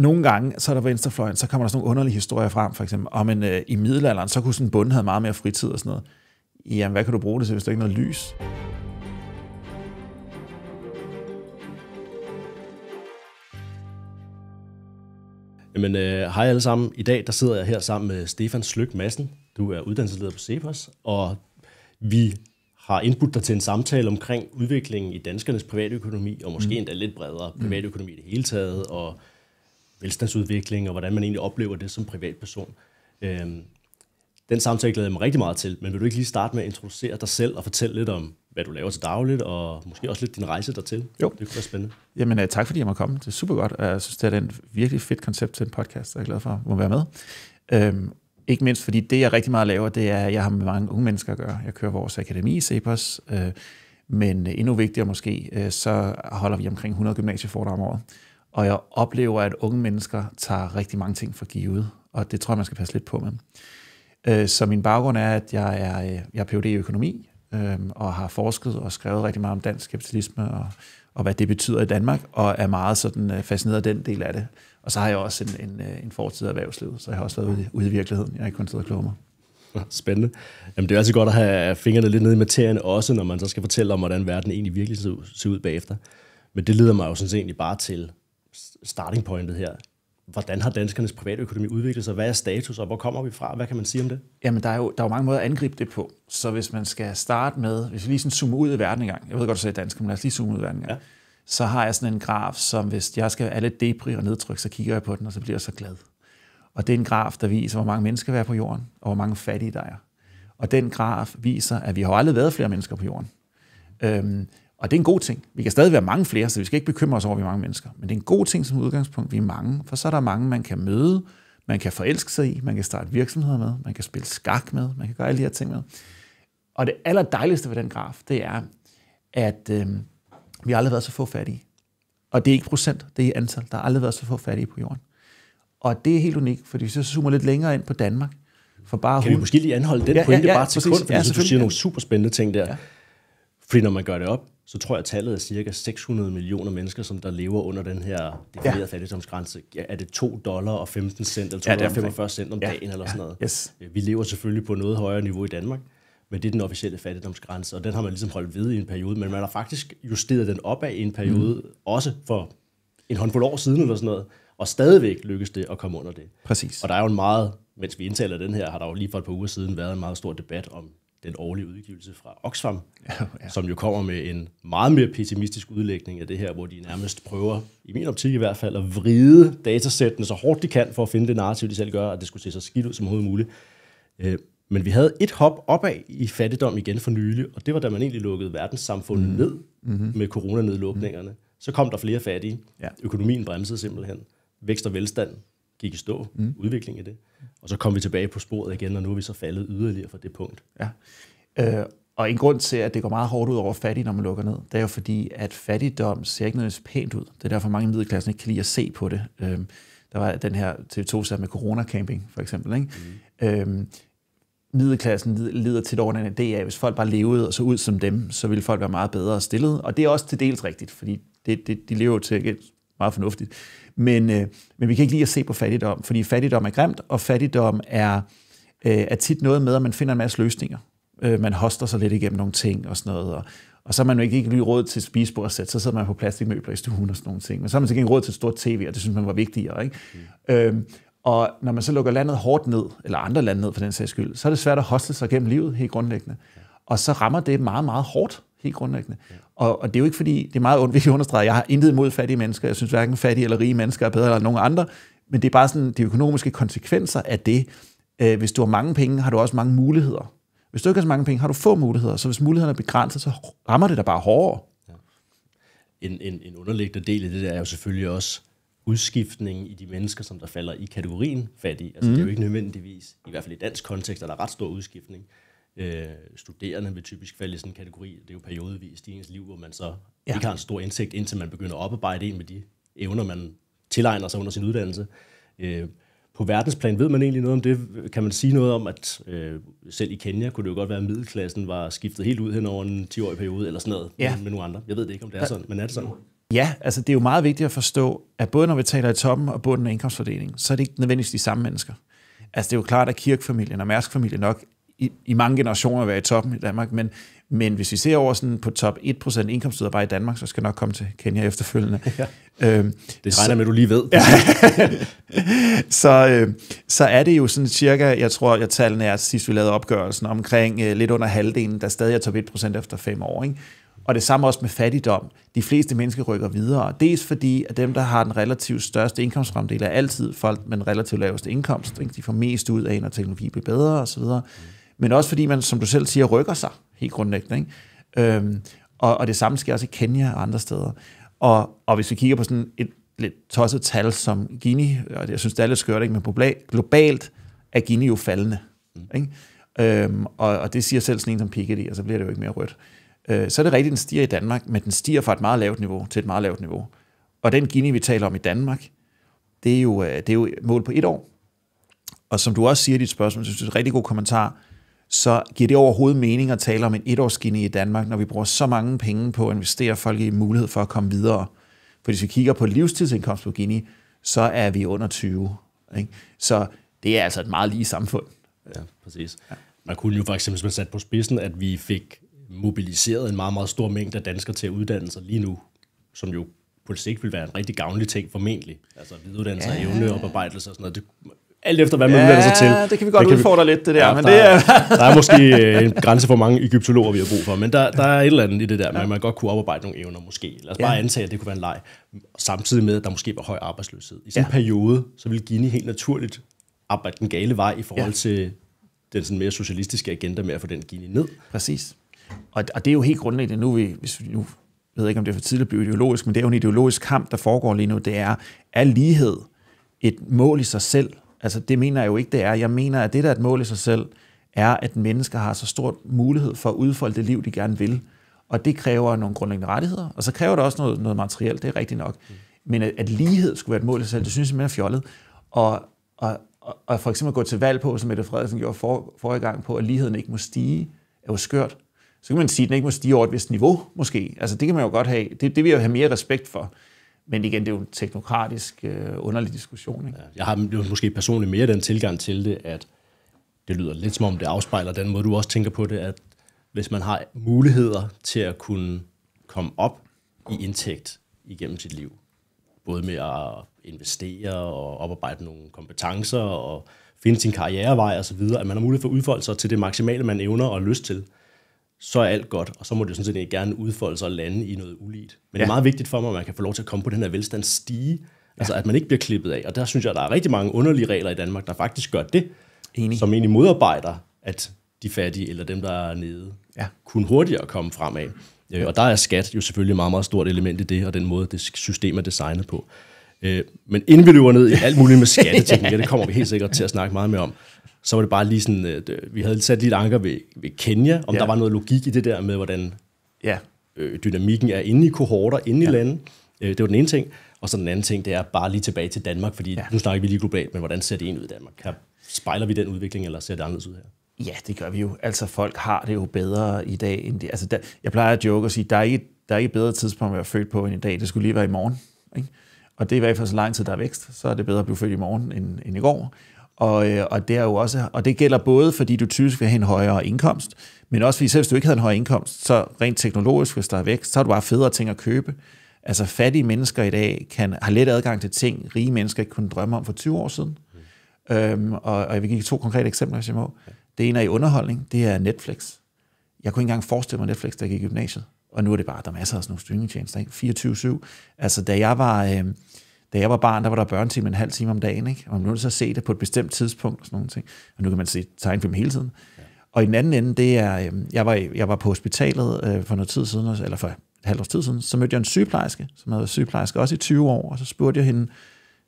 nogle gange, så er der venstrefløjen, så kommer der sådan nogle underlige historier frem, for eksempel, om en, øh, i middelalderen, så kunne sådan en bonde have meget mere fritid og sådan noget. Jamen, hvad kan du bruge det til, hvis der ikke er noget lys? Jamen, øh, hej alle sammen. I dag der sidder jeg her sammen med Stefan Slyk Madsen. Du er uddannelsesleder på Cepos, og vi har indbudt dig til en samtale omkring udviklingen i danskernes private økonomi, og måske mm. endda lidt bredere mm. privatøkonomi i det hele taget, og velstandsudvikling, og hvordan man egentlig oplever det som privatperson. Øhm, den samtale glæder jeg mig rigtig meget til, men vil du ikke lige starte med at introducere dig selv og fortælle lidt om, hvad du laver til dagligt, og måske også lidt din rejse dertil? Jo. Det kunne være spændende. Jamen øh, tak fordi jeg må komme. Det er super godt, og jeg synes, det er et virkelig fedt koncept til en podcast, og jeg er glad for at være med. Øhm, ikke mindst fordi det, jeg rigtig meget laver, det er, at jeg har med mange unge mennesker at gøre. Jeg kører vores akademi, Cepos, øh, men endnu vigtigere måske, øh, så holder vi omkring 100 gymnasieforedrag om året. Og jeg oplever, at unge mennesker tager rigtig mange ting for givet, og det tror jeg, man skal passe lidt på med. Øh, så min baggrund er, at jeg er, øh, jeg er Ph.D. i økonomi, øhm, og har forsket og skrevet rigtig meget om dansk kapitalisme og, og hvad det betyder i Danmark, og er meget sådan øh, fascineret af den del af det. Og så har jeg også en, en, en fortid af erhvervslivet, så jeg har også været ude, ude i virkeligheden. Jeg har ikke kun siddet og mig. Spændende. Jamen, det er også godt at have fingrene lidt nede i materien også, når man så skal fortælle om, hvordan verden egentlig virkelig ser ud, ser ud bagefter. Men det leder mig jo sådan set egentlig bare til starting pointet her. Hvordan har danskernes private økonomi udviklet sig? Hvad er status, og hvor kommer vi fra? Hvad kan man sige om det? Jamen, der er jo, der er jo mange måder at angribe det på. Så hvis man skal starte med, hvis vi lige sådan zoomer ud i verden engang, jeg ved godt, du sagde dansk, men lad os lige zoome ud i verden engang, ja. så har jeg sådan en graf, som hvis jeg skal alle lidt depri og nedtryk, så kigger jeg på den, og så bliver jeg så glad. Og det er en graf, der viser, hvor mange mennesker der er på jorden, og hvor mange fattige der er. Og den graf viser, at vi har aldrig været flere mennesker på jorden. Øhm, og det er en god ting. Vi kan stadig være mange flere, så vi skal ikke bekymre os over, at vi er mange mennesker. Men det er en god ting som udgangspunkt, vi er mange, for så er der mange, man kan møde, man kan forelske sig i, man kan starte virksomheder med, man kan spille skak med, man kan gøre alle de her ting med. Og det aller dejligste ved den graf, det er, at øh, vi har aldrig været så få fattige. Og det er ikke procent, det er antal. Der har aldrig været så få fattige på jorden. Og det er helt unikt, fordi hvis jeg zoomer lidt længere ind på Danmark, for bare kan vi måske lige anholde den ja, pointe ja, ja, bare til sekund, fordi ja, du siger nogle super spændende ting der. Ja. Fordi når man gør det op, så tror jeg, at tallet er cirka 600 millioner mennesker, som der lever under den her definerede ja. fattigdomsgrænse. Ja, er det 2 dollar og 15 cent, eller 245 ja, 45 cent om ja. dagen, eller ja. sådan noget. Yes. Vi lever selvfølgelig på noget højere niveau i Danmark, men det er den officielle fattigdomsgrænse, og den har man ligesom holdt ved i en periode, men man har faktisk justeret den opad i en periode, mm. også for en håndfuld år siden, eller sådan noget, og stadigvæk lykkes det at komme under det. Præcis. Og der er jo en meget, mens vi indtaler den her, har der jo lige for et par uger siden været en meget stor debat om den årlige udgivelse fra Oxfam, ja, ja. som jo kommer med en meget mere pessimistisk udlægning af det her, hvor de nærmest prøver, i min optik i hvert fald, at vride datasættene så hårdt de kan for at finde det narrativ, de selv gør, at det skulle se så skidt ud som overhovedet muligt. Øh, men vi havde et hop opad i fattigdom igen for nylig, og det var da man egentlig lukkede verdenssamfundet mm. ned mhm. med coronanedlukningerne. Mhm. Så kom der flere fattige. Ja. Økonomien bremsede simpelthen. Vækst og velstand gik i stå, mm. udvikling af det. Og så kom vi tilbage på sporet igen, og nu er vi så faldet yderligere fra det punkt. Ja. Øh, og en grund til, at det går meget hårdt ud over fattig, når man lukker ned, det er jo fordi, at fattigdom ser ikke nødvendigvis pænt ud. Det er derfor, mange i middelklassen ikke kan lide at se på det. Øh, der var den her TV2-sag med corona-camping, for eksempel. Ikke? Mm. Øh, middelklassen lider til over den idé af, at hvis folk bare levede og så ud som dem, så ville folk være meget bedre stillet. Og det er også til dels rigtigt, fordi det, det, de lever til meget fornuftigt. Men, øh, men vi kan ikke lige at se på fattigdom, fordi fattigdom er grimt, og fattigdom er, øh, er tit noget med, at man finder en masse løsninger. Øh, man hoster sig lidt igennem nogle ting og sådan noget, og, og så har man jo ikke, ikke lige råd til spisebord og sæt, så sidder man på plastikmøbler i stuen og sådan nogle ting. Men så har man til gengæld råd til et stort tv, og det synes man var vigtigere. Ikke? Mm. Øh, og når man så lukker landet hårdt ned, eller andre lande ned for den sags skyld, så er det svært at hoste sig gennem livet helt grundlæggende. Og så rammer det meget, meget hårdt Helt grundlæggende. Ja. Og, og det er jo ikke fordi, det er meget ondt, at understrege, jeg har intet imod fattige mennesker. Jeg synes hverken fattige eller rige mennesker er bedre end nogen andre. Men det er bare sådan, de økonomiske konsekvenser af det. Øh, hvis du har mange penge, har du også mange muligheder. Hvis du ikke har så mange penge, har du få muligheder. Så hvis mulighederne er begrænset, så rammer det dig bare hårdere. Ja. En, en, en underliggende del af det der er jo selvfølgelig også udskiftningen i de mennesker, som der falder i kategorien fattige. Altså mm. det er jo mhm. ikke nødvendigvis, i hvert fald i dansk kontekst, er der ret stor udskiftning. Øh, studerende vil typisk falde i sådan en kategori, det er jo periodevis i ens liv, hvor man så ja. ikke har en stor indsigt, indtil man begynder at oparbejde en med de evner, man tilegner sig under sin uddannelse. Øh, på verdensplan ved man egentlig noget om det? Kan man sige noget om, at øh, selv i Kenya kunne det jo godt være, at middelklassen var skiftet helt ud hen over en 10-årig periode eller sådan noget ja. med, med nogle andre? Jeg ved det ikke, om det er sådan, men er det sådan? Ja, altså det er jo meget vigtigt at forstå, at både når vi taler i toppen og bunden af indkomstfordelingen, så er det ikke nødvendigvis de samme mennesker. Altså det er jo klart, at kirkfamilien og mærskfamilien nok i, i mange generationer være i toppen i Danmark, men, men hvis vi ser over sådan på top 1% indkomstyder bare i Danmark, så skal jeg nok komme til Kenya efterfølgende. Ja. Øhm, det regner så, med, du lige ved. Ja. så, øh, så er det jo sådan cirka, jeg tror, jeg tallene er sidst vi lavede opgørelsen, omkring øh, lidt under halvdelen, der stadig er top 1% efter fem år. Ikke? Og det samme også med fattigdom. De fleste mennesker rykker videre. Dels fordi, at dem, der har den relativt største indkomstfremdel, er altid folk med den relativt laveste indkomst. Ikke? De får mest ud af, når teknologi bliver bedre osv men også fordi man, som du selv siger, rykker sig helt grundlæggende. Ikke? Øhm, og, og det samme sker også i Kenya og andre steder. Og, og hvis vi kigger på sådan et lidt tosset tal som Gini, og jeg synes, det er lidt skørt, ikke? men globalt er Gini jo faldende. Mm. Ikke? Øhm, og, og det siger selv sådan en som Piketty, og så bliver det jo ikke mere rødt. Øh, så er det rigtigt, den stiger i Danmark, men den stiger fra et meget lavt niveau til et meget lavt niveau. Og den Gini, vi taler om i Danmark, det er jo, øh, det er jo mål på et år. Og som du også siger i dit spørgsmål, så synes jeg, det er et rigtig god kommentar, så giver det overhovedet mening at tale om en etårsskinne i Danmark, når vi bruger så mange penge på at investere folk i mulighed for at komme videre. For hvis vi kigger på livstidsindkomst på Guinea, så er vi under 20. Ikke? Så det er altså et meget lige samfund. Ja, præcis. Ja. Man kunne jo faktisk, eksempel, hvis man satte på spidsen, at vi fik mobiliseret en meget, meget stor mængde af danskere til at uddanne sig lige nu, som jo på sigt vil være en rigtig gavnlig ting formentlig. Altså videreuddannelse sig, ja. og oparbejdelse og sådan noget. Det, alt efter hvad man ja, uddanner sig til. Ja, det kan vi godt udfordre vi... lidt, det der. Ja, men der, det er... der er måske øh, en grænse for, mange egyptologer vi har brug for, men der, der er et eller andet i det der, ja. man, godt kunne oparbejde nogle evner måske. Lad os ja. bare antage, at det kunne være en leg, samtidig med, at der måske var høj arbejdsløshed. I sådan ja. en periode, så ville Gini helt naturligt arbejde den gale vej i forhold ja. til den sådan mere socialistiske agenda med at få den Gini ned. Præcis. Og, og det er jo helt grundlæggende, nu, vi, hvis vi nu jeg ved ikke, om det er for tidligt at blive ideologisk, men det er jo en ideologisk kamp, der foregår lige nu, det er, er lighed et mål i sig selv, Altså, det mener jeg jo ikke, det er. Jeg mener, at det, der er et mål i sig selv, er, at mennesker har så stor mulighed for at udfolde det liv, de gerne vil. Og det kræver nogle grundlæggende rettigheder, og så kræver det også noget, noget materielt, det er rigtigt nok. Men at, at lighed skulle være et mål i sig selv, det synes jeg simpelthen er fjollet. Og, og, og, og for eksempel at gå til valg på, som Mette Frederiksen gjorde for, forrige gang på, at ligheden ikke må stige, er jo skørt. Så kan man sige, at den ikke må stige over et vist niveau, måske. Altså det kan man jo godt have. Det, det vil jeg jo have mere respekt for. Men igen, det er jo en teknokratisk, øh, underlig diskussion. Ikke? Ja, jeg har jo måske personligt mere den tilgang til det, at det lyder lidt som om, det afspejler den måde, du også tænker på det, at hvis man har muligheder til at kunne komme op i indtægt igennem sit liv, både med at investere og oparbejde nogle kompetencer og finde sin karrierevej osv., at man har mulighed for at udfolde sig til det maksimale, man evner og har lyst til, så er alt godt, og så må det sådan set gerne udfolde sig og lande i noget ulidt. Men ja. det er meget vigtigt for mig, at man kan få lov til at komme på den her velstandsstige, ja. altså at man ikke bliver klippet af. Og der synes jeg, at der er rigtig mange underlige regler i Danmark, der faktisk gør det, Enig. som egentlig modarbejder, at de fattige eller dem, der er nede, ja. kunne hurtigere komme fremad. Øh, ja. og der er skat jo selvfølgelig et meget, meget stort element i det, og den måde, det system er designet på. Øh, men inden vi løber ned i alt muligt med skatteteknik, ja, det kommer vi helt sikkert til at snakke meget mere om, så var det bare lige sådan, at øh, vi havde sat lidt anker ved, ved Kenya, om ja. der var noget logik i det der med, hvordan ja. øh, dynamikken er inde i kohorter, inde ja. i landet. Øh, det var den ene ting. Og så den anden ting, det er bare lige tilbage til Danmark, fordi ja. nu snakker vi lige globalt, men hvordan ser det ud i Danmark? Her spejler vi den udvikling, eller ser det anderledes ud her? Ja, det gør vi jo. Altså, folk har det jo bedre i dag, end det. Altså, der, jeg plejer at joke og sige, der er, ikke, der er ikke et bedre tidspunkt at være født på end i dag. Det skulle lige være i morgen. Ikke? Og det er i hvert fald så lang tid, der er vækst. Så er det bedre at blive født i morgen end, end i går. Og, øh, og, det er jo også, og det gælder både, fordi du typisk vil have en højere indkomst, men også fordi selv hvis du ikke havde en høj indkomst, så rent teknologisk, hvis der er vækst, så har du bare federe ting at købe. Altså fattige mennesker i dag kan, har let adgang til ting, rige mennesker ikke kunne drømme om for 20 år siden. Mm. Øhm, og, og jeg vil give to konkrete eksempler, hvis jeg må. Okay. Det ene er i underholdning, det er Netflix. Jeg kunne ikke engang forestille mig Netflix, da jeg gik i gymnasiet. Og nu er det bare, der er masser af sådan nogle streamingtjenester, 24-7. Altså da jeg var... Øh, da jeg var barn, der var der børnetime en halv time om dagen, ikke? og man blev så at se det på et bestemt tidspunkt og sådan nogle ting. Og nu kan man se tegnfilm hele tiden. Og i den anden ende, det er, øhm, jeg var, jeg var på hospitalet øh, for noget tid siden, eller for et halvt års tid siden, så mødte jeg en sygeplejerske, som havde været sygeplejerske også i 20 år, og så spurgte jeg hende,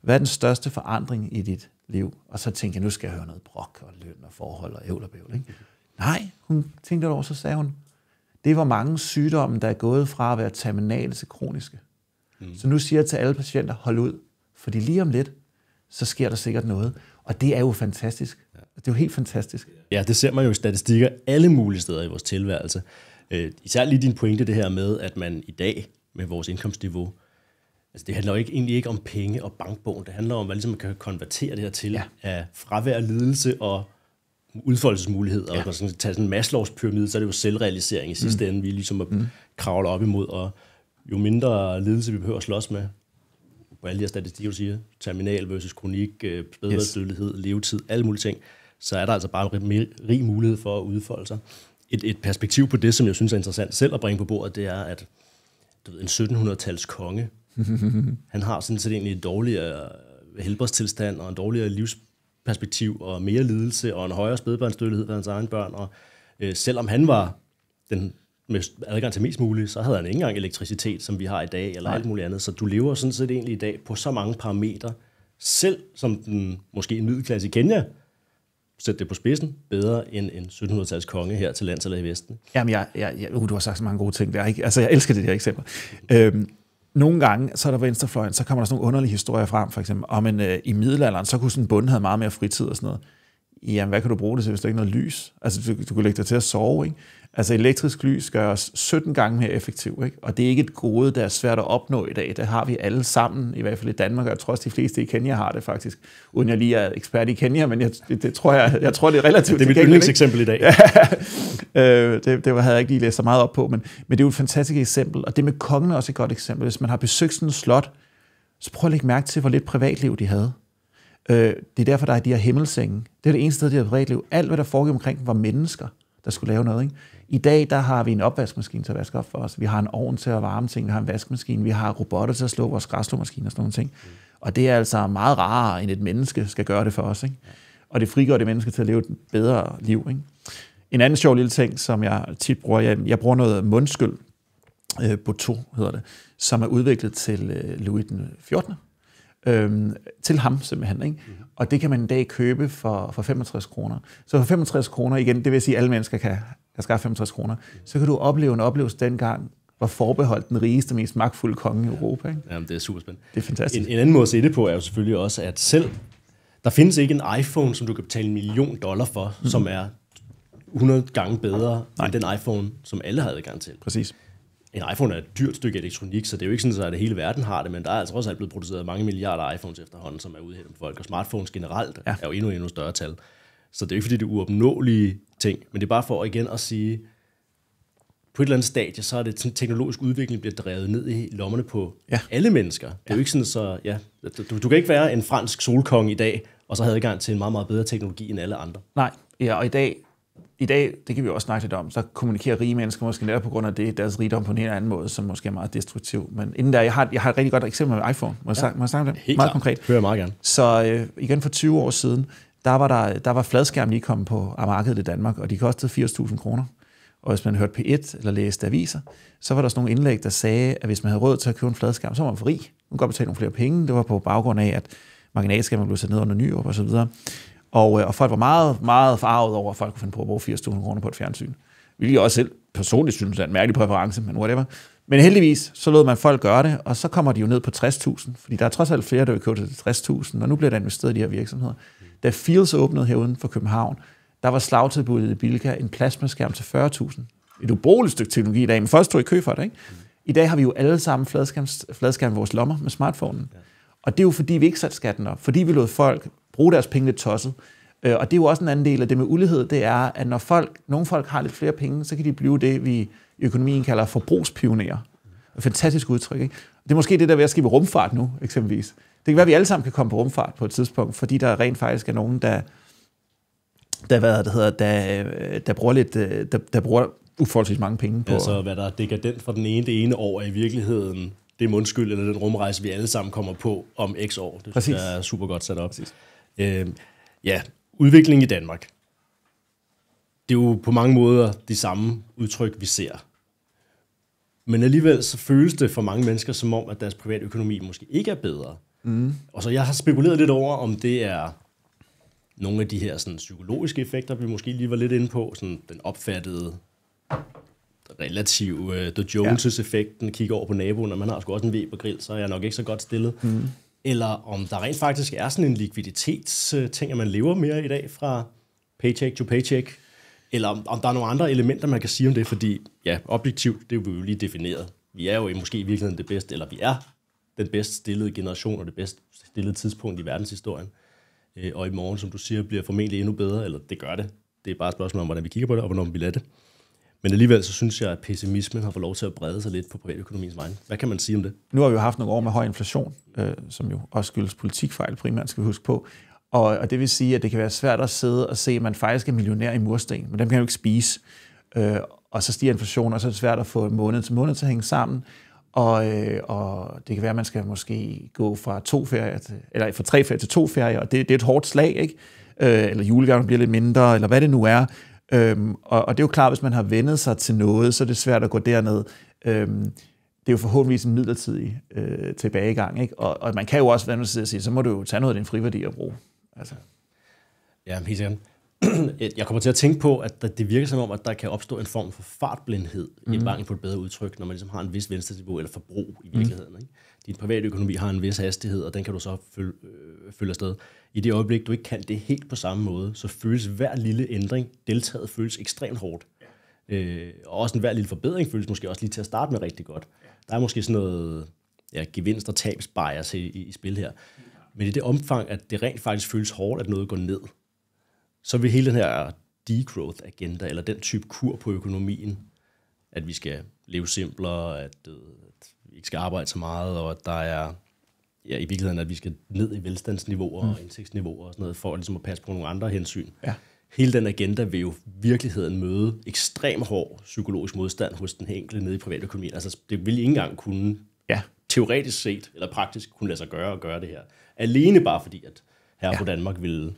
hvad er den største forandring i dit liv? Og så tænkte jeg, nu skal jeg høre noget brok og løn og forhold og ævl og bævl. Ikke? Nej, hun tænkte over, så sagde hun, det var mange sygdomme, der er gået fra at være terminale til kroniske. Mm. Så nu siger jeg til alle patienter, hold ud, fordi lige om lidt, så sker der sikkert noget. Og det er jo fantastisk. Det er jo helt fantastisk. Ja, det ser man jo i statistikker alle mulige steder i vores tilværelse. Øh, især lige din pointe det her med, at man i dag med vores indkomstniveau, altså det handler jo ikke, egentlig ikke om penge og bankbogen, det handler om, hvad ligesom man kan konvertere det her til ja. af fravær, lidelse og udfoldelsesmuligheder. Ja. Og når man sådan, tage sådan en Maslows pyramide, så er det jo selvrealisering i sidste mm. ende, vi ligesom at mm. kravle op imod. Og, jo mindre lidelse vi behøver at slås med, på alle de her statistikker, du siger, terminal versus kronik, spædbarnsdødelighed, øh, yes. levetid, alle mulige ting, så er der altså bare en rig, mulighed for at udfolde sig. Et, et perspektiv på det, som jeg synes er interessant selv at bringe på bordet, det er, at du ved, en 1700-tals konge, han har sådan set egentlig en dårligere helbredstilstand og en dårligere livsperspektiv og mere lidelse og en højere spædbarnsdødelighed blandt hans egen børn. Og øh, selvom han var den med adgang til mest muligt, så havde han ikke engang elektricitet, som vi har i dag, eller Nej. alt muligt andet. Så du lever sådan set egentlig i dag på så mange parametre, selv som den, måske en middelklasse i Kenya, sætte det på spidsen, bedre end en 1700-tals konge her til lands eller i Vesten. Jamen, jeg, jeg, jeg, uh, du har sagt så mange gode ting der. Ikke? Altså, jeg elsker det der eksempel. Øhm, nogle gange, så er der venstrefløjen, så kommer der sådan nogle underlige historier frem, for eksempel, om en, øh, i middelalderen, så kunne sådan en bonde have meget mere fritid og sådan noget. Jamen, hvad kan du bruge det til, hvis der ikke er noget lys? Altså, du, du kunne lægge dig til at sove, ikke? Altså elektrisk lys gør os 17 gange mere effektiv, ikke? og det er ikke et gode, der er svært at opnå i dag. Det har vi alle sammen, i hvert fald i Danmark, og jeg tror også de fleste i Kenya har det faktisk. Uden jeg lige er ekspert i Kenya, men jeg, det, det tror jeg, jeg tror, det er relativt Det er mit yndlingseksempel i dag. Ja, øh, det, det havde jeg ikke lige læst så meget op på, men, men det er jo et fantastisk eksempel, og det med kongen er også et godt eksempel. Hvis man har besøgt sådan en slot, så prøv at lægge mærke til, hvor lidt privatliv de havde. Øh, det er derfor, der er de her himmelsenge. Det er det eneste sted, de har privatliv. Alt, hvad der foregik omkring, var mennesker, der skulle lave noget. Ikke? I dag der har vi en opvaskemaskine til at vaske op for os. Vi har en ovn til at varme ting. Vi har en vaskemaskine. Vi har robotter til at slå vores græslåmaskine og sådan nogle ting. Mm. Og det er altså meget rarere, end et menneske skal gøre det for os. Ikke? Og det frigør det menneske til at leve et bedre liv. Ikke? En anden sjov lille ting, som jeg tit bruger, jeg, jeg bruger noget mundskyld, øh, Boto hedder det, som er udviklet til øh, Louis den 14. Øhm, til ham simpelthen. Ikke? Mm-hmm. Og det kan man i dag købe for, for 65 kroner. Så for 65 kroner, igen, det vil sige, at alle mennesker kan der have 65 kroner, så kan du opleve en oplevelse dengang, var forbeholdt den rigeste, mest magtfulde konge i Europa. Ikke? Jamen, det er super spændende. Det er fantastisk. En, en anden måde at se det på er jo selvfølgelig også, at selv der findes ikke en iPhone, som du kan betale en million dollar for, mm. som er 100 gange bedre Nej. end den iPhone, som alle havde adgang til. Præcis. En iPhone er et dyrt stykke elektronik, så det er jo ikke sådan, at hele verden har det, men der er altså også blevet produceret mange milliarder iPhones efterhånden, som er ude her folk, og smartphones generelt ja. er jo endnu endnu større tal. Så det er ikke, fordi det er uopnåelige ting, men det er bare for igen at sige, på et eller andet stadie, så er det sådan, teknologisk udvikling bliver drevet ned i lommerne på ja. alle mennesker. Det er ja. jo ikke sådan, så ja, du, du kan ikke være en fransk solkonge i dag, og så have adgang til en meget, meget bedre teknologi end alle andre. Nej, ja, og i dag, i dag, det kan vi også snakke lidt om, så kommunikerer rige mennesker måske netop på grund af det, deres rigdom på en helt anden måde, som måske er meget destruktiv. Men inden der, jeg har, jeg har et rigtig godt eksempel med iPhone. Må jeg, ja. må jeg snakke om det? Helt meget klar. konkret. Hører jeg meget gerne. Så øh, igen for 20 år siden, der var, der, der var fladskærm lige kommet på markedet i Danmark, og de kostede 80.000 kroner. Og hvis man hørte P1 eller læste aviser, så var der sådan nogle indlæg, der sagde, at hvis man havde råd til at købe en fladskærm, så var man fri. Man kunne godt betale nogle flere penge. Det var på baggrund af, at marginalskærmen blev sat ned under nyår og så videre. Og, øh, og folk var meget, meget farvet over, at folk kunne finde på at bruge 80.000 kroner på et fjernsyn. Hvilket jeg også selv personligt synes er en mærkelig præference, men whatever. Men heldigvis, så lod man folk gøre det, og så kommer de jo ned på 60.000, fordi der er trods alt flere, der vil købe til 60.000, og nu bliver der investeret i de her virksomheder. Da Fields åbnede herude for København, der var slagtilbuddet i Bilka en plasmaskærm til 40.000. Et ubrugeligt stykke teknologi i dag, men folk stod i kø for det, ikke? Mm. I dag har vi jo alle sammen fladskærm, fladskærm i vores lommer med smartphonen. Og det er jo fordi, vi ikke satte skatten op. Fordi vi lod folk bruge deres penge lidt tosset. Øh, og det er jo også en anden del af det med ulighed, det er, at når folk, nogle folk har lidt flere penge, så kan de blive det, vi i økonomien kalder forbrugspionerer. Et fantastisk udtryk, ikke? Det er måske det, der ved at skrive rumfart nu, eksempelvis. Det kan være, at vi alle sammen kan komme på rumfart på et tidspunkt, fordi der rent faktisk er nogen, der, der, hvad det hedder, der, der bruger lidt, øh, der, der bruger uforholdsvis mange penge på. Altså, hvad der er dekadent fra den ene det ene år, er i virkeligheden det mundskyld eller den rumrejse, vi alle sammen kommer på om x år. Det Præcis. er super godt sat op. Præcis. Øh, ja, udvikling i Danmark. Det er jo på mange måder de samme udtryk, vi ser. Men alligevel så føles det for mange mennesker som om, at deres private økonomi måske ikke er bedre. Mm. Og så jeg har spekuleret lidt over, om det er nogle af de her sådan, psykologiske effekter, vi måske lige var lidt inde på, sådan den opfattede relativ uh, øh, The Joneses-effekten, kigger over på naboen, og man har sgu også en V på grill så er jeg nok ikke så godt stillet. Mm. Eller om der rent faktisk er sådan en likviditetsting, uh, at man lever mere i dag fra paycheck to paycheck, eller om, om der er nogle andre elementer, man kan sige om det, fordi ja, objektivt, det er jo lige defineret. Vi er jo måske i virkeligheden det bedste, eller vi er den bedst stillede generation og det bedst stillede tidspunkt i verdenshistorien. Øh, og i morgen, som du siger, bliver formentlig endnu bedre, eller det gør det. Det er bare et spørgsmål om, hvordan vi kigger på det, og hvornår vi lader det. Men alligevel så synes jeg, at pessimismen har fået lov til at brede sig lidt på privatøkonomiens vegne. Hvad kan man sige om det? Nu har vi jo haft nogle år med høj inflation, øh, som jo også skyldes politikfejl primært, skal vi huske på. Og, og det vil sige, at det kan være svært at sidde og se, at man faktisk er millionær i mursten, men dem kan jo ikke spise. Øh, og så stiger inflationen, og så er det svært at få måned til måned til at hænge sammen. Og, øh, og det kan være, at man skal måske gå fra, to ferier til, eller fra tre ferier til to ferier, og det, det er et hårdt slag, ikke? Øh, eller julegaven bliver lidt mindre, eller hvad det nu er. Øhm, og, og det er jo klart, hvis man har vendet sig til noget, så er det svært at gå derned. Øhm, det er jo forhåbentlig en midlertidig øh, tilbagegang. Ikke? Og, og man kan jo også være sig til at sige, så må du jo tage noget af din friværdi og bruge. Altså. Ja, helt sikkert. Jeg kommer til at tænke på, at det virker som om, at der kan opstå en form for fartblindhed, mm. i mhm. mangel på et bedre udtryk, når man ligesom har en vis venstreniveau eller forbrug i virkeligheden. Mm. Ikke? Din private økonomi har en vis hastighed, og den kan du så følge, øh, følge afsted. I det øjeblik, du ikke kan det helt på samme måde, så føles hver lille ændring, deltaget føles ekstremt hårdt. Øh, og også en hver lille forbedring føles måske også lige til at starte med rigtig godt. Der er måske sådan noget ja, gevinst- og tabs bias i, i, i spil her. Men i det omfang, at det rent faktisk føles hårdt, at noget går ned, så vil hele den her degrowth-agenda, eller den type kur på økonomien, at vi skal leve simplere, at, øh, at vi ikke skal arbejde så meget, og at der er ja, i virkeligheden, at vi skal ned i velstandsniveauer mm. og indtægtsniveauer og sådan noget, for ligesom at passe på nogle andre hensyn. Ja. Hele den agenda vil jo virkeligheden møde ekstrem hård psykologisk modstand hos den enkelte nede i privatøkonomien. Altså, det vil ikke engang kunne ja. teoretisk set eller praktisk kunne lade sig gøre at gøre det her alene bare fordi, at her ja. på Danmark ville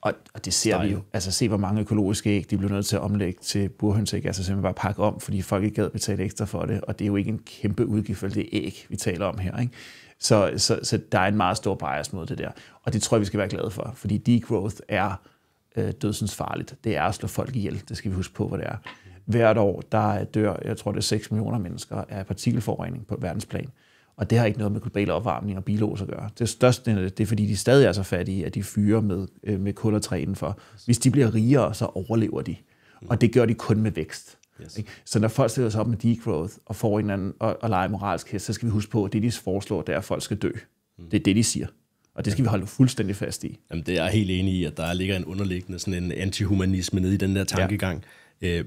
og, og det ser Style. vi jo. Altså se, hvor mange økologiske æg, de blev nødt til at omlægge til burhønsæg, altså simpelthen bare pakke om, fordi folk ikke gad betale ekstra for det, og det er jo ikke en kæmpe udgift for det æg, vi taler om her. Ikke? Så, så, så der er en meget stor bias mod det der, og det tror jeg, vi skal være glade for, fordi degrowth er øh, dødsens farligt. Det er at slå folk ihjel, det skal vi huske på, hvad det er. Hvert år, der dør, jeg tror det er 6 millioner mennesker af partikelforurening på verdensplan. Øh, og det har ikke noget med global opvarmning og bilås at gøre. Det største det er, fordi de stadig er så fattige, at de fyrer med, øh, med kul og træ indenfor. Hvis de bliver rigere, så overlever de. Og det gør de kun med vækst. Yes. Ikke? Så når folk stiller sig op med degrowth og får en anden og, og leger moralsk hest, så skal vi huske på, at det, de foreslår, det er, at folk skal dø. Mm. Det er det, de siger. Og det skal vi holde fuldstændig fast i. Jamen, det er jeg helt enig i, at der ligger en underliggende sådan en antihumanisme nede i den der tankegang. Ja. Øh,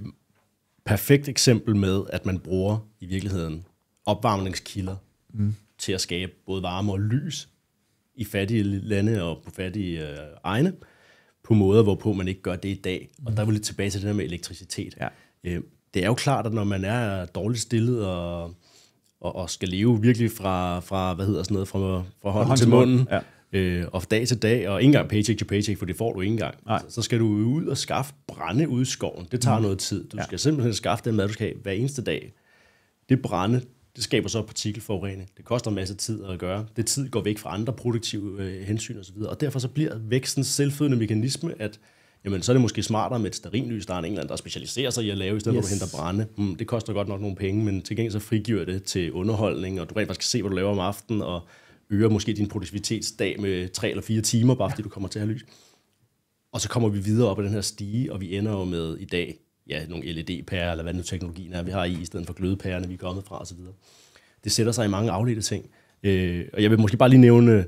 perfekt eksempel med, at man bruger i virkeligheden opvarmningskilder mm. til at skabe både varme og lys i fattige lande og på fattige øh, egne, på måder, hvorpå man ikke gør det i dag. Mm. Og der er vi lidt tilbage til det der med elektricitet. Ja. Øh, det er jo klart, at når man er dårligt stillet og, og, og skal leve virkelig fra, fra hvad hedder sådan noget, fra, fra hånden hånd til munden, Ja øh, og dag til dag, og ikke engang paycheck til paycheck, for det får du ikke engang. Nej. Så skal du ud og skaffe brænde ud i skoven. Det tager mm. noget tid. Du ja. skal simpelthen skaffe den mad, du skal have hver eneste dag. Det brænde, det skaber så partikelforurening. Det koster en masse tid at gøre. Det tid går væk fra andre produktive øh, hensyn osv. Og derfor så bliver vækstens selvfødende mekanisme, at jamen, så er det måske smartere med et sterinlys, der er en eller anden, der specialiserer sig i at lave, i stedet yes. for at hente brænde. Hmm, det koster godt nok nogle penge, men til gengæld så frigiver det til underholdning, og du rent faktisk kan se, hvad du laver om aftenen, og øger måske din produktivitetsdag med tre eller fire timer, bare fordi du kommer til at have lys. Og så kommer vi videre op ad den her stige, og vi ender jo med i dag ja, nogle LED-pærer, eller hvad nu teknologien er, vi har i, i stedet for glødepærerne, vi er kommet fra osv. Det sætter sig i mange afledte ting. Øh, og jeg vil måske bare lige nævne,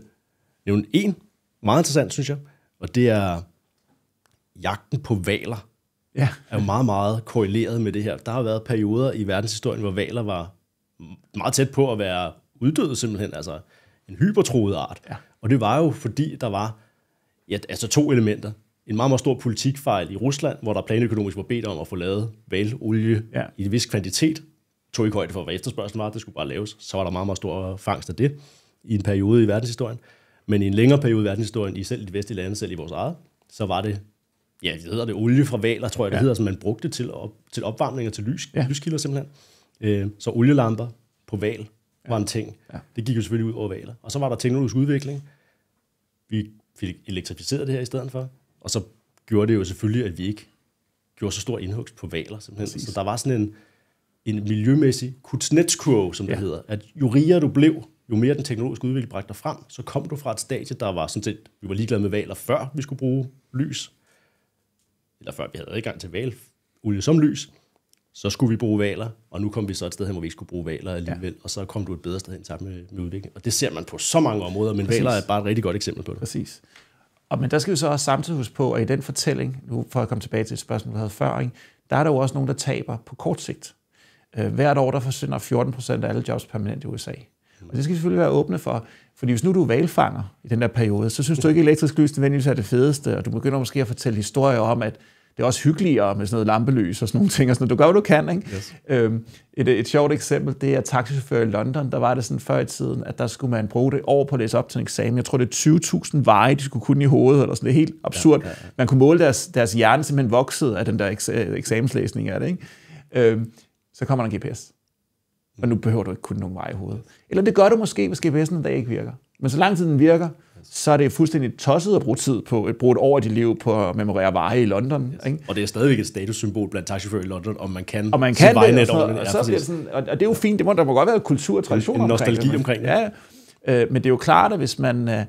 nævne en, meget interessant, synes jeg, og det er jagten på valer. Ja. er jo meget, meget korreleret med det her. Der har været perioder i verdenshistorien, hvor valer var meget tæt på at være uddøde simpelthen, altså en hypertroet art. Ja. Og det var jo fordi, der var ja, altså to elementer en meget, meget stor politikfejl i Rusland, hvor der planøkonomisk var bedt om at få lavet valolie ja. i en vis kvantitet. Tog ikke højde for, hvad efterspørgselen var, det skulle bare laves. Så var der meget, meget stor fangst af det i en periode i verdenshistorien. Men i en længere periode i verdenshistorien, i selv de vestlige lande, selv i vores eget, så var det, ja, det hedder det olie fra valer, tror jeg, det ja. hedder, som man brugte til, op, til opvarmning og til lys, ja. lyskilder simpelthen. Øh, så olielamper på val var en ting. Ja. Det gik jo selvfølgelig ud over valer. Og så var der teknologisk udvikling. Vi fik elektrificeret det her i stedet for. Og så gjorde det jo selvfølgelig, at vi ikke gjorde så stor indhugst på valer. Simpelthen. Så der var sådan en, en miljømæssig kutsnetskurve, som det ja. hedder. At jo rigere du blev, jo mere den teknologiske udvikling bragte dig frem, så kom du fra et stadie, der var sådan set, vi var ligeglade med valer, før vi skulle bruge lys, eller før vi havde adgang til valolie som lys, så skulle vi bruge valer, og nu kom vi så et sted hen, hvor vi ikke skulle bruge valer alligevel, ja. og så kom du et bedre sted hen sammen med, med udviklingen. Og det ser man på så mange områder, men Præcis. valer er bare et rigtig godt eksempel på det. Præcis. Og, men der skal vi så også samtidig huske på, at i den fortælling, nu for at komme tilbage til et spørgsmål, vi havde før, ikke, der er der jo også nogen, der taber på kort sigt. Øh, hvert år, der forsvinder 14 procent af alle jobs permanent i USA. Og det skal selvfølgelig være åbne for, fordi hvis nu du er valfanger i den der periode, så synes du ikke, at elektrisk lys nødvendigvis er det fedeste, og du begynder måske at fortælle historier om, at det er også hyggeligere med sådan noget lampelys og sådan nogle ting. Og sådan noget. Du gør, hvad du kan. Ikke? Yes. Øhm, et, et sjovt eksempel, det er taxichauffør i London. Der var det sådan før i tiden, at der skulle man bruge det år på at læse op til en eksamen. Jeg tror, det er 20.000 veje, de skulle kunne i hovedet, eller sådan. Det er helt absurd. Ja, ja, ja. Man kunne måle deres, deres hjerne simpelthen voksede af den der eksa- øh, eksamenslæsning af det. Ikke? Øhm, så kommer der en GPS. Og nu behøver du ikke kun nogen veje i hovedet. Eller det gør du måske, hvis GPS'en der ikke virker. Men så lang tid den virker, så er det fuldstændig tosset at bruge tid på, at bruge et år af dit liv på at memorere veje i London. Yes. Ikke? Og det er stadigvæk et statussymbol blandt taxichauffører i London, om man kan, og man kan det, og, sådan, og, så det sådan, og, det er jo fint, det må, der må godt være kultur og tradition en, en omkring nostalgi omkring det. Omkring det. Ja, øh, men det er jo klart, at hvis man, øh,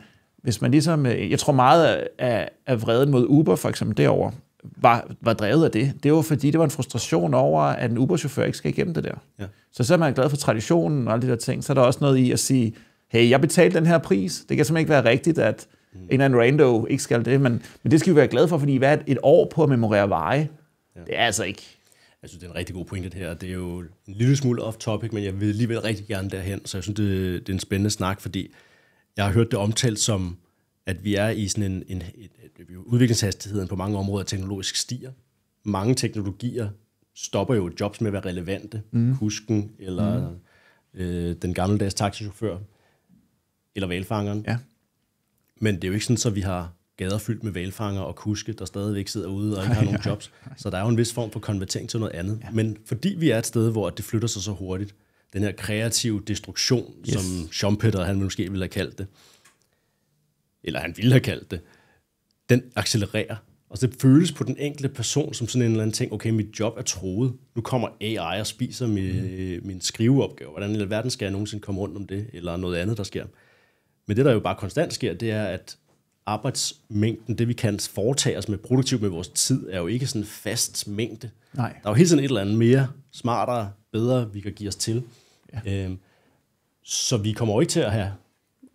hvis man ligesom, øh, jeg tror meget af, af vreden mod Uber for eksempel derovre, var, var drevet af det. Det var fordi, det var en frustration over, at en Uber-chauffør ikke skal igennem det der. Ja. Så så er man glad for traditionen og alle de der ting. Så er der også noget i at sige, hey, jeg betalte den her pris. Det kan simpelthen ikke være rigtigt, at mm. en eller anden rando ikke skal det, men, men det skal vi være glade for, fordi hvad et år på at memorere veje, ja. det er altså ikke jeg synes, det er en rigtig god pointe, det her. Det er jo en lille smule off-topic, men jeg vil alligevel rigtig gerne derhen, så jeg synes, det, det er en spændende snak, fordi jeg har hørt det omtalt som, at vi er i sådan en, en, en udviklingshastigheden på mange områder teknologisk stiger. Mange teknologier stopper jo jobs med at være relevante. Mm. Husken eller mm. øh, den gammeldags taxichauffør eller valfangeren. Ja. Men det er jo ikke sådan, så vi har gader fyldt med valfanger og kuske, der stadigvæk sidder ude og ikke har nogen jobs. Så der er jo en vis form for konvertering til noget andet. Ja. Men fordi vi er et sted, hvor det flytter sig så hurtigt, den her kreative destruktion, yes. som Schumpeter han måske ville have kaldt det, eller han ville have kaldt det, den accelererer. Og det føles på den enkelte person som sådan en eller anden ting, okay, mit job er troet, nu kommer AI og spiser min, mm. min skriveopgave, hvordan i alverden skal jeg nogensinde komme rundt om det, eller noget andet, der sker. Mm. Men det, der jo bare konstant sker, det er, at arbejdsmængden, det vi kan foretage os med produktivt med vores tid, er jo ikke sådan en fast mængde. Nej. Der er jo hele tiden et eller andet mere, smartere, bedre, vi kan give os til. Ja. Øhm, så vi kommer jo ikke til at have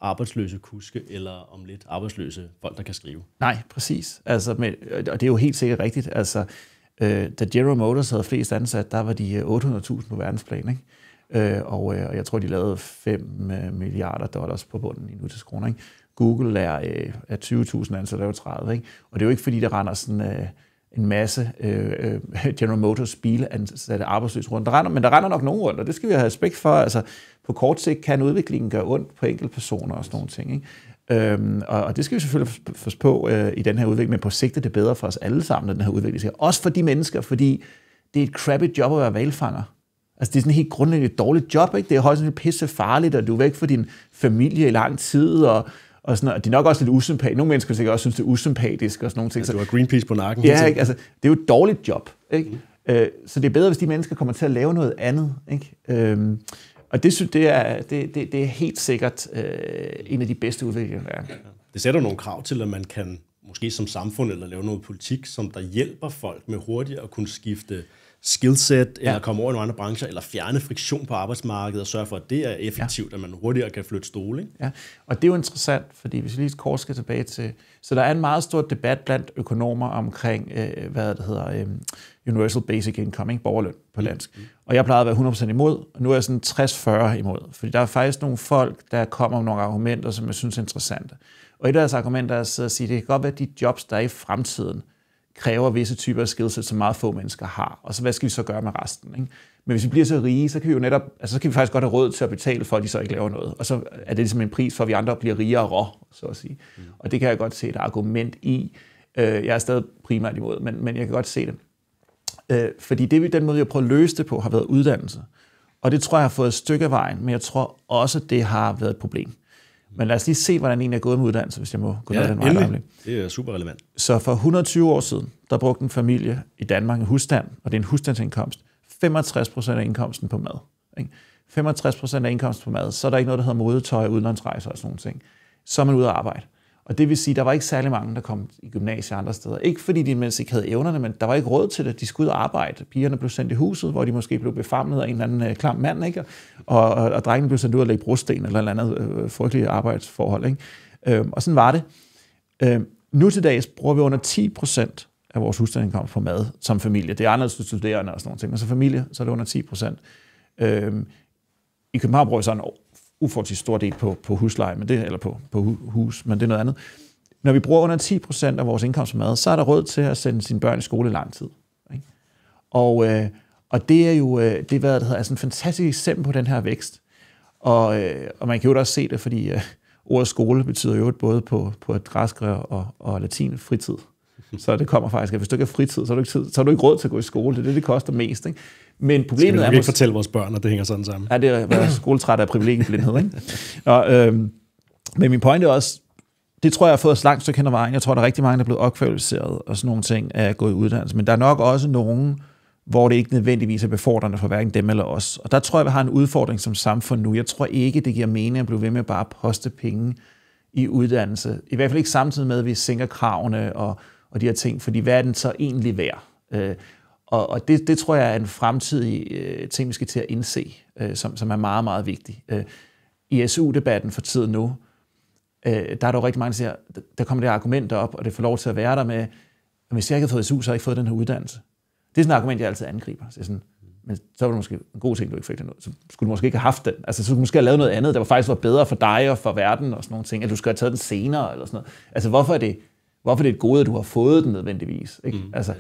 arbejdsløse kuske, eller om lidt arbejdsløse folk, der kan skrive. Nej, præcis. Altså, men, og det er jo helt sikkert rigtigt. Altså, øh, da General Motors havde flest ansat, der var de 800.000 øh, på verdensplan. Ikke? Øh, og, øh, og jeg tror, de lavede 5 øh, milliarder dollars på bunden i nutidskroner. Ikke? Google er, øh, er 20.000 ansatte, er 30. Ikke? Og det er jo ikke, fordi der render sådan... Øh, en masse øh, øh, General Motors bilansatte arbejdsløse rundt. Der render, men der render nok nogen rundt, og det skal vi have respekt for. Altså, på kort sigt kan udviklingen gøre ondt på enkeltpersoner og sådan nogle ting. Ikke? Øhm, og, og det skal vi selvfølgelig forstå på øh, i den her udvikling, men på sigt er det bedre for os alle sammen, den her udvikling Også for de mennesker, fordi det er et crappy job at være valgfanger. Altså, det er sådan et helt grundlæggende dårligt job, ikke? Det er højst sandsynligt pisse farligt, og du er væk fra din familie i lang tid, og, og sådan noget. Det er nok også lidt usympatisk. Nogle mennesker sikkert også synes, det er usympatisk og sådan nogle ting. Ja, du har Greenpeace på nakken. Ja, ikke? Altså, det er jo et dårligt job, ikke? Mm. Øh, så det er bedre, hvis de mennesker kommer til at lave noget andet, ikke? Øhm, og det synes det er, det, det, det er helt sikkert øh, en af de bedste udviklinger, der er. Det sætter nogle krav til, at man kan måske som samfund eller lave noget politik, som der hjælper folk med hurtigt at kunne skifte skillset, ja. eller komme over i nogle andre brancher, eller fjerne friktion på arbejdsmarkedet og sørge for, at det er effektivt, ja. at man hurtigere kan flytte stole. Ikke? Ja, og det er jo interessant, fordi hvis vi lige kort skal tilbage til... Så der er en meget stor debat blandt økonomer omkring, øh, hvad det hedder, øh, Universal Basic Income, ikke? borgerløn på mm. dansk. Mm. Og jeg plejede at være 100% imod, og nu er jeg sådan 60-40 imod. Fordi der er faktisk nogle folk, der kommer med nogle argumenter, som jeg synes er interessante. Og et af deres argumenter er at sige, at det kan godt være, at de jobs, der er i fremtiden, kræver visse typer af skillset, som meget få mennesker har. Og så hvad skal vi så gøre med resten? Ikke? Men hvis vi bliver så rige, så kan vi jo netop, altså, så kan vi faktisk godt have råd til at betale for, at de så ikke laver noget. Og så er det ligesom en pris for, at vi andre bliver rigere og rå, så at sige. Mm. Og det kan jeg godt se et argument i. Øh, jeg er stadig primært imod, men, men jeg kan godt se det. Øh, fordi det, den måde, jeg prøver at løse det på, har været uddannelse. Og det tror jeg har fået et stykke af vejen, men jeg tror også, det har været et problem. Men lad os lige se, hvordan en er gået med uddannelse, hvis jeg må gå ja, den vej. Det er super relevant. Så for 120 år siden, der brugte en familie i Danmark en husstand, og det er en husstandsindkomst, 65 procent af indkomsten på mad. Ikke? 65 procent af indkomsten på mad, så er der ikke noget, der hedder modetøj, udlandsrejser og sådan nogle ting. Så er man ude at arbejde. Og det vil sige, der var ikke særlig mange, der kom i gymnasiet andre steder. Ikke fordi de mens ikke havde evnerne, men der var ikke råd til det. De skulle ud og arbejde. Pigerne blev sendt i huset, hvor de måske blev befamlet af en eller anden øh, klam mand, ikke? Og, og, og drengene blev sendt ud og lægge brosten eller et eller andet øh, øh frygteligt arbejdsforhold. Ikke? Øh, og sådan var det. Øh, nu til dags bruger vi under 10 procent af vores husstandsindkomst på mad som familie. Det er anderledes studerende og sådan noget, ting, men som familie, så er det under 10 procent. Øh, I København bruger vi sådan uforholdsvis stor del på, på husleje, men det, eller på, på hus, men det er noget andet. Når vi bruger under 10 procent af vores indkomst på mad, så er der råd til at sende sine børn i skole lang tid. Ikke? Og, øh, og det er jo øh, det, hvad det hedder, altså en fantastisk eksempel på den her vækst. Og, øh, og man kan jo da også se det, fordi øh, ordet skole betyder jo både på, på græsk og, og latin fritid. Så det kommer faktisk, at hvis du ikke har fritid, så har du ikke, tid, så har du ikke råd til at gå i skole. Det er det, det koster mest. Ikke? Men problemet er... Vi ikke fortælle vores børn, at det hænger sådan sammen. Ja, det er være skoletræt af privilegieblindhed. Ikke? Og, øhm, men min pointe er også, det tror jeg har fået os langt så kender vejen. Jeg tror, der er rigtig mange, der er blevet opkvalificeret og sådan nogle ting af at gå i uddannelse. Men der er nok også nogen, hvor det ikke nødvendigvis er befordrende for hverken dem eller os. Og der tror jeg, vi har en udfordring som samfund nu. Jeg tror ikke, det giver mening at blive ved med bare at poste penge i uddannelse. I hvert fald ikke samtidig med, at vi sænker kravene og, og de her ting. Fordi hvad er den så egentlig værd? Øh, og, og det, det tror jeg er en fremtidig øh, ting, vi skal til at indse, øh, som, som er meget, meget vigtig. Øh, I SU-debatten for tiden nu, øh, der er der jo rigtig mange, der siger, der kommer det argument op, og det får lov til at være der med, at hvis jeg ikke har fået SU, så har jeg ikke fået den her uddannelse. Det er sådan et argument, jeg altid angriber. Så sådan, men så var det måske en god ting, du ikke fik den ud. Så skulle du måske ikke have haft den. Altså, så skulle du måske have lavet noget andet, der var faktisk var bedre for dig og for verden og sådan nogle ting. At du skulle have taget den senere eller sådan noget. Altså, hvorfor er det, hvorfor er det et gode, at du har fået den nødvendigvis? Ikke? Mm, altså, ja,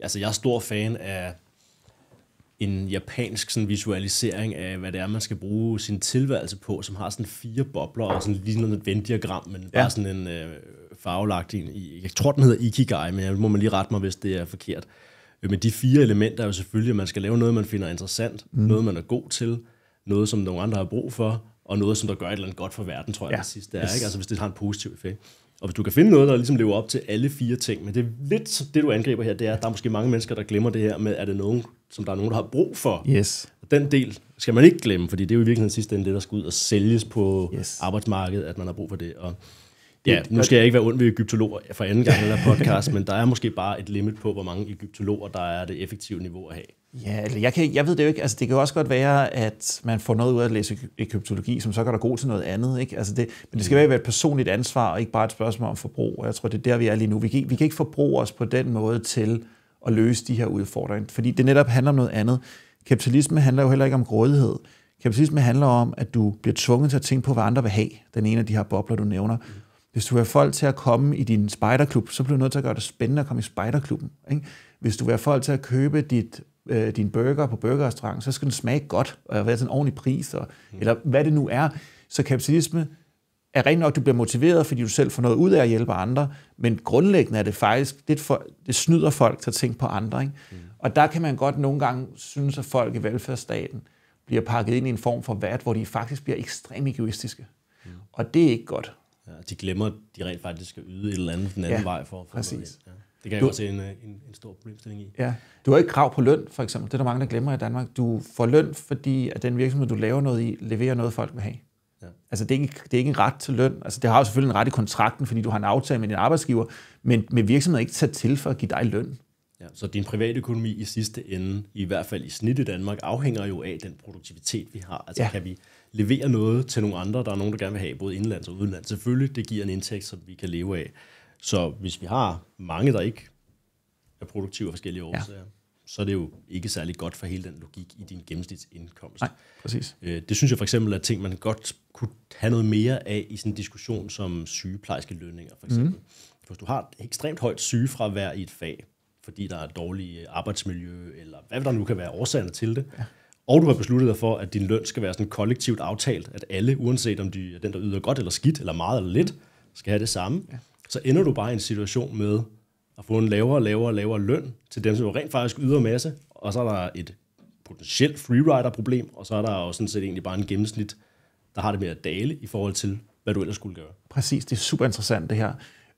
altså jeg er stor fan af en japansk sådan, visualisering af, hvad det er, man skal bruge sin tilværelse på, som har sådan fire bobler og sådan ligner et venddiagram, men ja. bare sådan en øh, farvelagt en. jeg tror den hedder Ikigai, men jeg må man lige rette mig, hvis det er forkert. Øh, men de fire elementer er jo selvfølgelig, at man skal lave noget, man finder interessant, mm. noget, man er god til, noget, som nogle andre har brug for, og noget, som der gør et eller andet godt for verden, tror jeg, ja. det sidste er. Yes. Ikke? Altså hvis det har en positiv effekt. Og hvis du kan finde noget, der ligesom lever op til alle fire ting, men det er lidt det, du angriber her, det er, at der er måske mange mennesker, der glemmer det her med, er det nogen, som der er nogen, der har brug for? Yes. Den del skal man ikke glemme, fordi det er jo i virkeligheden sidste ende det, der skal ud og sælges på yes. arbejdsmarkedet, at man har brug for det. Og ja, nu skal jeg ikke være ond ved egyptologer for anden gang eller podcast, men der er måske bare et limit på, hvor mange egyptologer der er det effektive niveau at have. Ja, eller jeg, kan, jeg ved det jo ikke. Altså, det kan også godt være, at man får noget ud af at læse egyptologi, som så gør dig god til noget andet. Ikke? Altså det, men det skal mm. være et personligt ansvar, og ikke bare et spørgsmål om forbrug. Jeg tror, det er der, vi er lige nu. Vi kan, vi kan ikke forbruge os på den måde til at løse de her udfordringer, fordi det netop handler om noget andet. Kapitalisme handler jo heller ikke om grådighed. Kapitalisme handler om, at du bliver tvunget til at tænke på, hvad andre vil have. Den ene af de her bobler, du nævner. Mm. Hvis du vil have folk til at komme i din spejderklub, så bliver du nødt til at gøre det spændende at komme i spejderklubben. Ikke? Hvis du vil have folk til at købe dit, øh, din burger på burgerrestaurant, så skal den smage godt, og være til en ordentlig pris, og, mm. eller hvad det nu er. Så kapitalisme er rent nok, du bliver motiveret, fordi du selv får noget ud af at hjælpe andre, men grundlæggende er det faktisk, det, for, det snyder folk til at tænke på andre. Ikke? Mm. Og der kan man godt nogle gange synes, at folk i velfærdsstaten bliver pakket ind i en form for vat, hvor de faktisk bliver ekstremt egoistiske. Mm. Og det er ikke godt. Ja, øh, de glemmer, at de rent faktisk skal yde et eller andet den anden ja, vej for at få præcis. noget Ja. Det kan jeg også se en, øh, en, en stor problemstilling i. Ja. Du har ikke krav på løn, for eksempel. Det er der mange, der glemmer i Danmark. Du får løn, fordi at den virksomhed, du laver noget i, leverer noget, folk vil have. Ja. Altså, det er, ikke, det er ikke en ret til løn. Altså, det har jo selvfølgelig en ret i kontrakten, fordi du har en aftale med din arbejdsgiver, men med virksomheden ikke sat til for at give dig løn. Ja, så din private økonomi i sidste ende, i hvert fald i snit i Danmark, afhænger jo af den produktivitet, vi har. Altså, ja. kan vi levere noget til nogle andre, der er nogen, der gerne vil have, både indlands og udenlands. Selvfølgelig, det giver en indtægt, som vi kan leve af. Så hvis vi har mange, der ikke er produktive af forskellige årsager, ja. så er det jo ikke særlig godt for hele den logik i din gennemsnitsindkomst. Nej, præcis. Øh, det synes jeg for eksempel er ting, man godt kunne have noget mere af i sådan en diskussion som sygeplejerske lønninger, for eksempel. Mm. Hvis du har et ekstremt højt sygefravær i et fag, fordi der er dårlige arbejdsmiljø, eller hvad der nu kan være årsagerne til det, ja og du har besluttet dig for, at din løn skal være sådan kollektivt aftalt, at alle, uanset om de er den, der yder godt eller skidt, eller meget eller lidt, skal have det samme, ja. så ender du bare i en situation med at få en lavere og lavere og lavere løn til dem, som rent faktisk yder masse, og så er der et potentielt freerider-problem, og så er der jo sådan set egentlig bare en gennemsnit, der har det med at dale i forhold til, hvad du ellers skulle gøre. Præcis, det er super interessant det her.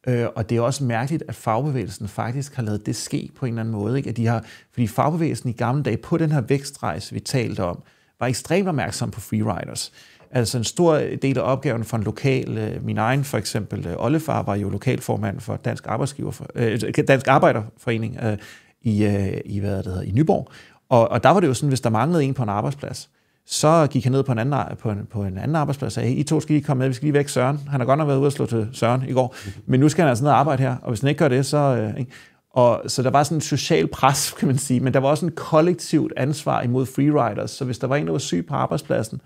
Øh, og det er også mærkeligt, at fagbevægelsen faktisk har lavet det ske på en eller anden måde. Ikke? At de har, fordi fagbevægelsen i gamle dage på den her vækstrejse, vi talte om, var ekstremt opmærksom på freeriders. Altså en stor del af opgaven for en lokal, øh, min egen for eksempel, øh, Ollefar var jo lokalformand for Dansk, Arbejdsgiver, øh, Dansk Arbejderforening øh, i, øh, i, hvad det hedder, i Nyborg. Og, og der var det jo sådan, hvis der manglede en på en arbejdsplads, så gik han ned på en anden, på en, på en anden arbejdsplads og sagde, I to skal lige komme med, vi skal lige væk Søren. Han har godt nok været ude og slå til Søren i går, men nu skal han altså ned og arbejde her, og hvis han ikke gør det, så... Øh, ikke? Og, så der var sådan en social pres, kan man sige, men der var også en kollektivt ansvar imod freeriders, så hvis der var en, der var syg på arbejdspladsen,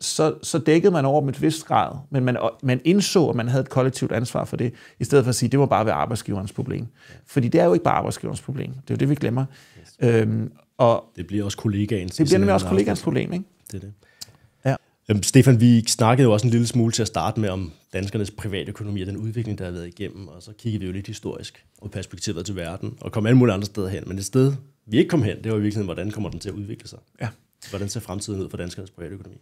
så, så dækkede man over med et vist grad, men man, man indså, at man havde et kollektivt ansvar for det, i stedet for at sige, at det må bare være arbejdsgiverens problem. Fordi det er jo ikke bare arbejdsgiverens problem. Det er jo det, vi glemmer. Yes. Øhm, og det bliver også kollegaens. Det bliver nemlig også kollegaens problem, ikke? Det er det. Ja. Øhm, Stefan, vi snakkede jo også en lille smule til at starte med om danskernes private økonomi og den udvikling, der har været igennem, og så kiggede vi jo lidt historisk og perspektivet til verden, og kom alle mulige andre steder hen. Men et sted, vi ikke kom hen, det var i virkeligheden, hvordan kommer den til at udvikle sig? Ja. Hvordan ser fremtiden ud for danskernes private økonomi?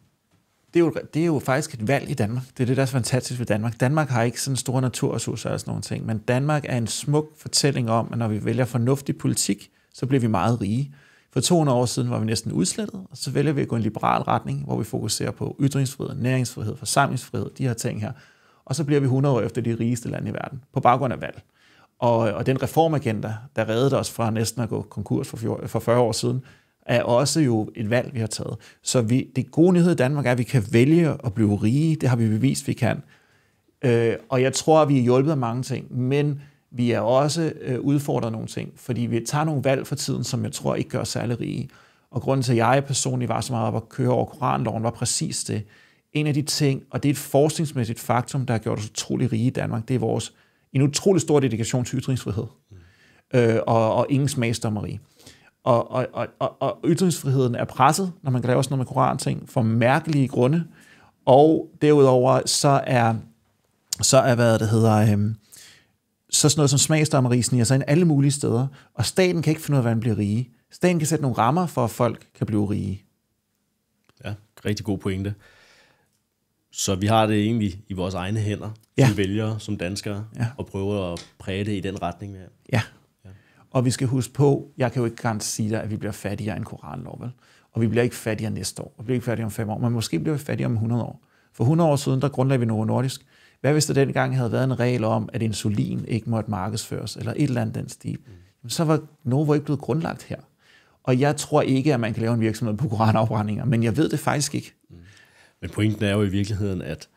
det er, jo, det er jo faktisk et valg i Danmark. Det er det, der er så fantastisk ved Danmark. Danmark har ikke sådan store naturressourcer og sådan nogle ting, men Danmark er en smuk fortælling om, at når vi vælger fornuftig politik, så bliver vi meget rige. For 200 år siden var vi næsten udslettet, og så vælger vi at gå en liberal retning, hvor vi fokuserer på ytringsfrihed, næringsfrihed, forsamlingsfrihed, de her ting her. Og så bliver vi 100 år efter de rigeste lande i verden, på baggrund af valg. Og, og den reformagenda, der reddede os fra næsten at gå konkurs for, fjor, for 40 år siden, er også jo et valg, vi har taget. Så vi, det gode nyhed i Danmark er, at vi kan vælge at blive rige. Det har vi bevist, vi kan. Øh, og jeg tror, at vi er hjulpet af mange ting. Men vi er også øh, udfordret nogle ting, fordi vi tager nogle valg for tiden, som jeg tror ikke gør os særlig rige. Og grunden til, at jeg personligt var så meget op at køre over koranloven, var præcis det. En af de ting, og det er et forskningsmæssigt faktum, der har gjort os utrolig rige i Danmark, det er vores en utrolig stor dedikation til ytringsfrihed mm. øh, og, og ingen smagsdommeri. Og, og, og, og, og ytringsfriheden er presset, når man lave sådan noget med koran-ting, for mærkelige grunde. Og derudover så er, så er hvad det hedder, Øh, så sådan noget som smagsdommeri sniger sig ind alle mulige steder, og staten kan ikke finde ud af, hvordan bliver rige. Staten kan sætte nogle rammer for, at folk kan blive rige. Ja, rigtig god pointe. Så vi har det egentlig i vores egne hænder, ja. vi vælger som danskere, ja. og prøver at præge det i den retning. Ja. ja. Og vi skal huske på, jeg kan jo ikke gerne sige dig, at vi bliver fattigere end koranlov, vel? Og vi bliver ikke fattigere næste år, og vi bliver ikke fattigere om fem år, men måske bliver vi fattigere om 100 år. For 100 år siden, der grundlagde vi Novo Nordisk, hvad hvis der dengang havde været en regel om, at insulin ikke måtte markedsføres, eller et eller andet den stil? Mm. så var Novo ikke blevet grundlagt her. Og jeg tror ikke, at man kan lave en virksomhed på koranafbrændinger, men jeg ved det faktisk ikke. Mm. Men pointen er jo i virkeligheden, at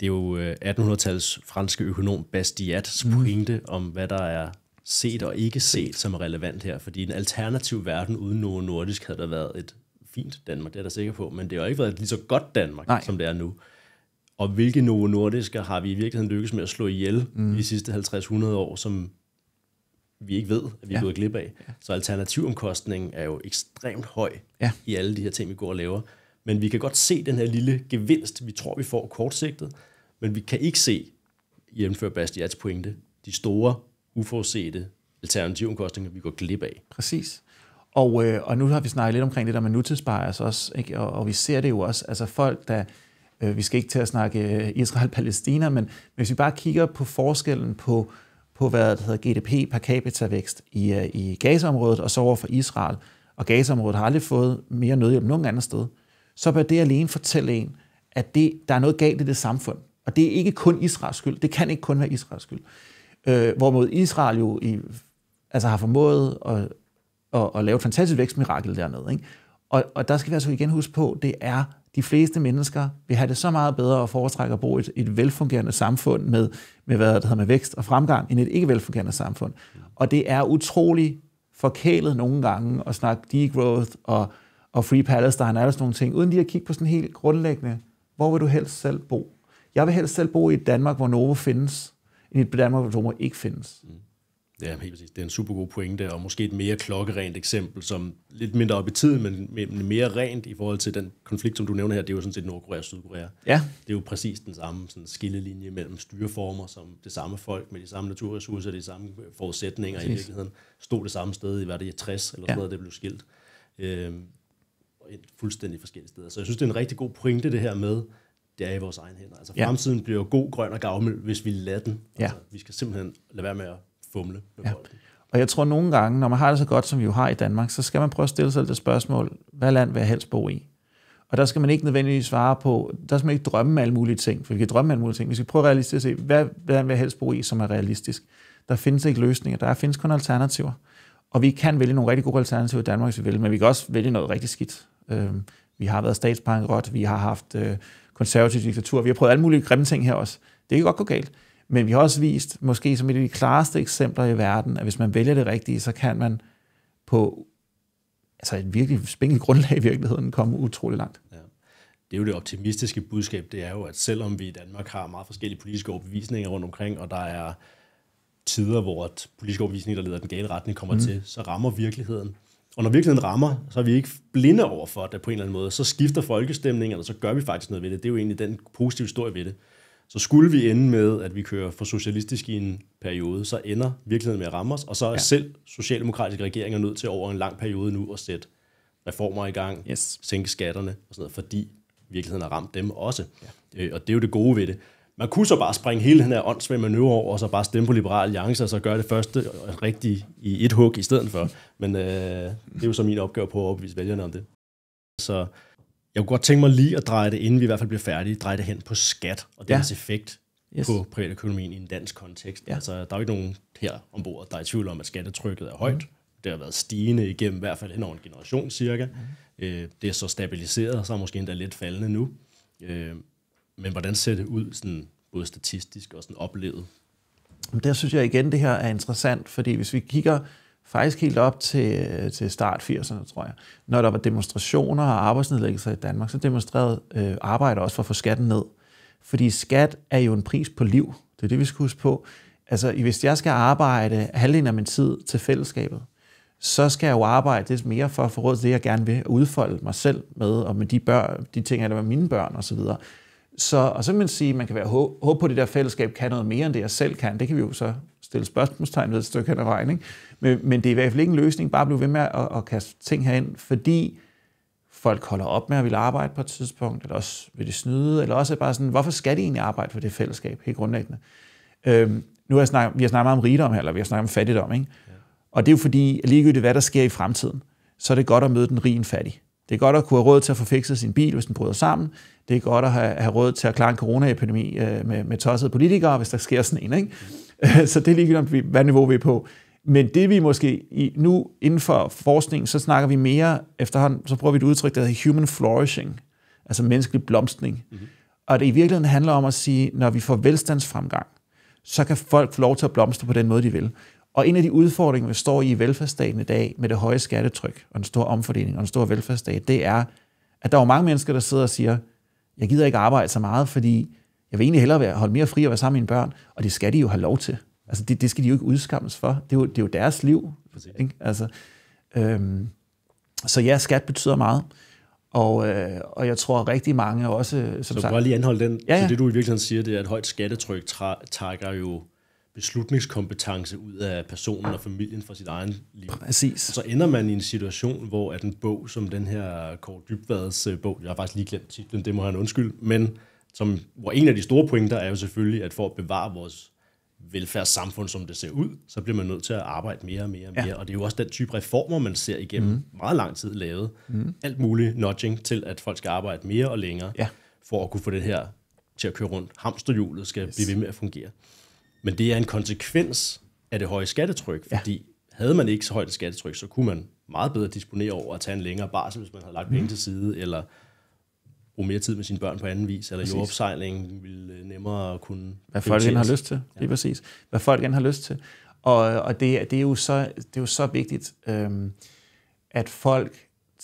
det er jo 1800-tallets øh, franske økonom Bastiats mm. pointe mm. om, hvad der er set og ikke set, som er relevant her. Fordi en alternativ verden uden noget nordisk havde der været et fint Danmark, det er der sikker på, men det har ikke været et lige så godt Danmark, Nej. som det er nu og hvilke Novo Nordiske har vi i virkeligheden lykkes med at slå ihjel mm. i de sidste 50-100 år, som vi ikke ved, at vi er ja. gået glip af. Ja. Så alternativomkostningen er jo ekstremt høj ja. i alle de her ting, vi går og laver. Men vi kan godt se den her lille gevinst, vi tror, vi får kortsigtet, men vi kan ikke se, hjemmefører Bastiats pointe, de store, uforudsete alternativomkostninger, vi går glip af. Præcis. Og, øh, og nu har vi snakket lidt omkring det der med nutidsbias også, ikke? Og, og vi ser det jo også, altså folk, der Øh, vi skal ikke til at snakke øh, Israel-Palæstina, men hvis vi bare kigger på forskellen på, på hvad der hedder GDP per capita vækst i, øh, i gasområdet og så over for Israel, og gasområdet har aldrig fået mere nødhjælp nogen andet sted, så bør det alene fortælle en, at det, der er noget galt i det samfund. Og det er ikke kun Israels skyld. Det kan ikke kun være Israels skyld. Øh, hvorimod Israel jo i, altså har formået at, at, at lave et fantastisk vækstmirakel dernede. Ikke? Og, og der skal vi altså igen huske på, det er de fleste mennesker vil have det så meget bedre og foretrække at bo i et, et velfungerende samfund med, med, hvad der hedder, med vækst og fremgang, end et ikke velfungerende samfund. Og det er utrolig forkælet nogle gange at snakke degrowth og, og Free Palestine og alle sådan nogle ting, uden lige at kigge på sådan helt grundlæggende, hvor vil du helst selv bo? Jeg vil helst selv bo i et Danmark, hvor Novo findes, end et Danmark, hvor Novo ikke findes. Mm. Ja, helt præcis. Det er en super god pointe, og måske et mere klokkerent eksempel, som lidt mindre op i tiden, men mere rent i forhold til den konflikt, som du nævner her, det er jo sådan set Nordkorea og Sydkorea. Ja. Det er jo præcis den samme sådan, skillelinje mellem styreformer, som det samme folk med de samme naturressourcer, de samme øh, forudsætninger præcis. i virkeligheden, stod det samme sted i, hvad det er, 60 eller sådan ja. noget, det blev skilt. Øh, fuldstændig forskellige steder. Så jeg synes, det er en rigtig god pointe, det her med, det er i vores egen hænder. Altså fremtiden ja. bliver god, grøn og gavmild, hvis vi lader den. Altså, ja. Vi skal simpelthen lade være med at fumle med ja. bolden. Og jeg tror nogle gange, når man har det så godt, som vi jo har i Danmark, så skal man prøve at stille sig det spørgsmål, hvad land vil jeg helst bo i? Og der skal man ikke nødvendigvis svare på, der skal man ikke drømme alle mulige ting, for vi kan drømme alle mulige ting. Vi skal prøve realistisk at se, hvad, hvad land vil jeg helst bo i, som er realistisk. Der findes ikke løsninger, der findes kun alternativer. Og vi kan vælge nogle rigtig gode alternativer i Danmark, hvis vi vil, men vi kan også vælge noget rigtig skidt. Øhm, vi har været statsbankerot, vi har haft øh, konservativ diktatur, vi har prøvet alle mulige grimme ting her også. Det kan godt gå galt. Men vi har også vist, måske som et af de klareste eksempler i verden, at hvis man vælger det rigtige, så kan man på altså et virkelig spinkelt grundlag i virkeligheden komme utrolig langt. Ja. Det er jo det optimistiske budskab, det er jo, at selvom vi i Danmark har meget forskellige politiske overbevisninger rundt omkring, og der er tider, hvor politiske overbevisning, der leder den gale retning, kommer mm. til, så rammer virkeligheden. Og når virkeligheden rammer, så er vi ikke blinde over for det på en eller anden måde. Så skifter folkestemningen, og så gør vi faktisk noget ved det. Det er jo egentlig den positive historie ved det. Så skulle vi ende med, at vi kører for socialistisk i en periode, så ender virkeligheden med at ramme os, og så er ja. selv socialdemokratiske regeringer nødt til over en lang periode nu at sætte reformer i gang, yes. sænke skatterne og sådan noget, fordi virkeligheden har ramt dem også. Ja. Øh, og det er jo det gode ved det. Man kunne så bare springe hele den her åndssvage manøvre over, og så bare stemme på Liberal Alliance, og så gøre det første rigtigt i et hug i stedet for. Men øh, det er jo så min opgave på at overbevise vælgerne om det. Så jeg kunne godt tænke mig lige at dreje det, inden vi i hvert fald bliver færdige, dreje det hen på skat og dens effekt yes. på privatøkonomien i en dansk kontekst. Ja. Altså, der er jo ikke nogen her ombord, der er i tvivl om, at skattetrykket er højt. Mm. Det har været stigende igennem i hvert fald hen over en generation cirka. Mm. Øh, det er så stabiliseret, og så er måske endda lidt faldende nu. Øh, men hvordan ser det ud, sådan, både statistisk og sådan oplevet? Der synes jeg igen, det her er interessant, fordi hvis vi kigger faktisk helt op til, til start 80'erne, tror jeg. Når der var demonstrationer og arbejdsnedlæggelser i Danmark, så demonstrerede øh, arbejder også for at få skatten ned. Fordi skat er jo en pris på liv. Det er det, vi skal huske på. Altså, hvis jeg skal arbejde halvdelen af min tid til fællesskabet, så skal jeg jo arbejde lidt mere for at få råd til det, jeg gerne vil, udfolde mig selv med, og med de, børn, de ting, jeg var med mine børn osv. Så, videre. så, og så kan man sige, at man kan være håb på, at det der fællesskab kan noget mere, end det jeg selv kan. Det kan vi jo så stille spørgsmålstegn ved et stykke hen ad vejen. Ikke? Men, men det er i hvert fald ikke en løsning bare at blive ved med at, at, kaste ting herind, fordi folk holder op med at ville arbejde på et tidspunkt, eller også vil de snyde, eller også er bare sådan, hvorfor skal de egentlig arbejde for det fællesskab, helt grundlæggende? Øhm, nu har jeg snakket, vi har snakket meget om rigdom her, eller vi har snakket om fattigdom, ikke? Ja. Og det er jo fordi, ligegyldigt hvad der sker i fremtiden, så er det godt at møde den rige fattig. Det er godt at kunne have råd til at få fikset sin bil, hvis den bryder sammen. Det er godt at have, have råd til at klare en coronaepidemi øh, med, med tossede politikere, hvis der sker sådan en. Ikke? så det er ligegyldigt, hvad niveau vi er på. Men det vi måske i, nu inden for forskning, så snakker vi mere efterhånden, så prøver vi et udtryk, der hedder human flourishing, altså menneskelig blomstring. Mm-hmm. Og det i virkeligheden handler om at sige, når vi får velstandsfremgang, så kan folk få lov til at blomstre på den måde, de vil. Og en af de udfordringer, vi står i i velfærdsstaten i dag, med det høje skattetryk og den store omfordeling og den store velfærdsstat, det er, at der er mange mennesker, der sidder og siger, jeg gider ikke arbejde så meget, fordi jeg vil egentlig hellere være, holde mere fri og være sammen med mine børn, og det skal de jo have lov til. Altså, det, det skal de jo ikke udskammes for. Det er jo, det er jo deres liv. Ikke? Altså, øhm, så ja, skat betyder meget. Og, øh, og jeg tror rigtig mange også... Øh, som så sagt, bare lige anholde den. Ja, ja. Så det du i virkeligheden siger, det er, at højt skattetryk trækker jo beslutningskompetence ud af personen og familien fra sit egen liv. Præcis. Så ender man i en situation, hvor at en bog som den her Kåre Dybvads øh, bog, jeg har faktisk lige glemt titlen, det må han undskylde, men som, hvor en af de store pointer er jo selvfølgelig, at for at bevare vores velfærdssamfund, som det ser ud, så bliver man nødt til at arbejde mere og mere og mere. Ja. Og det er jo også den type reformer, man ser igennem mm. meget lang tid lavet. Mm. Alt muligt nudging til, at folk skal arbejde mere og længere, ja. for at kunne få det her til at køre rundt. Hamsterhjulet skal yes. blive ved med at fungere. Men det er en konsekvens af det høje skattetryk, fordi ja. havde man ikke så højt et skattetryk, så kunne man meget bedre disponere over at tage en længere barsel, hvis man havde lagt penge mm. til side, eller bruge mere tid med sine børn på anden vis, eller præcis. jordopsejling vil øh, nemmere kunne... Hvad folk end har lyst til, det er ja. præcis. Hvad folk end har lyst til. Og, og det, det, er jo så, det er jo så vigtigt, øhm, at folk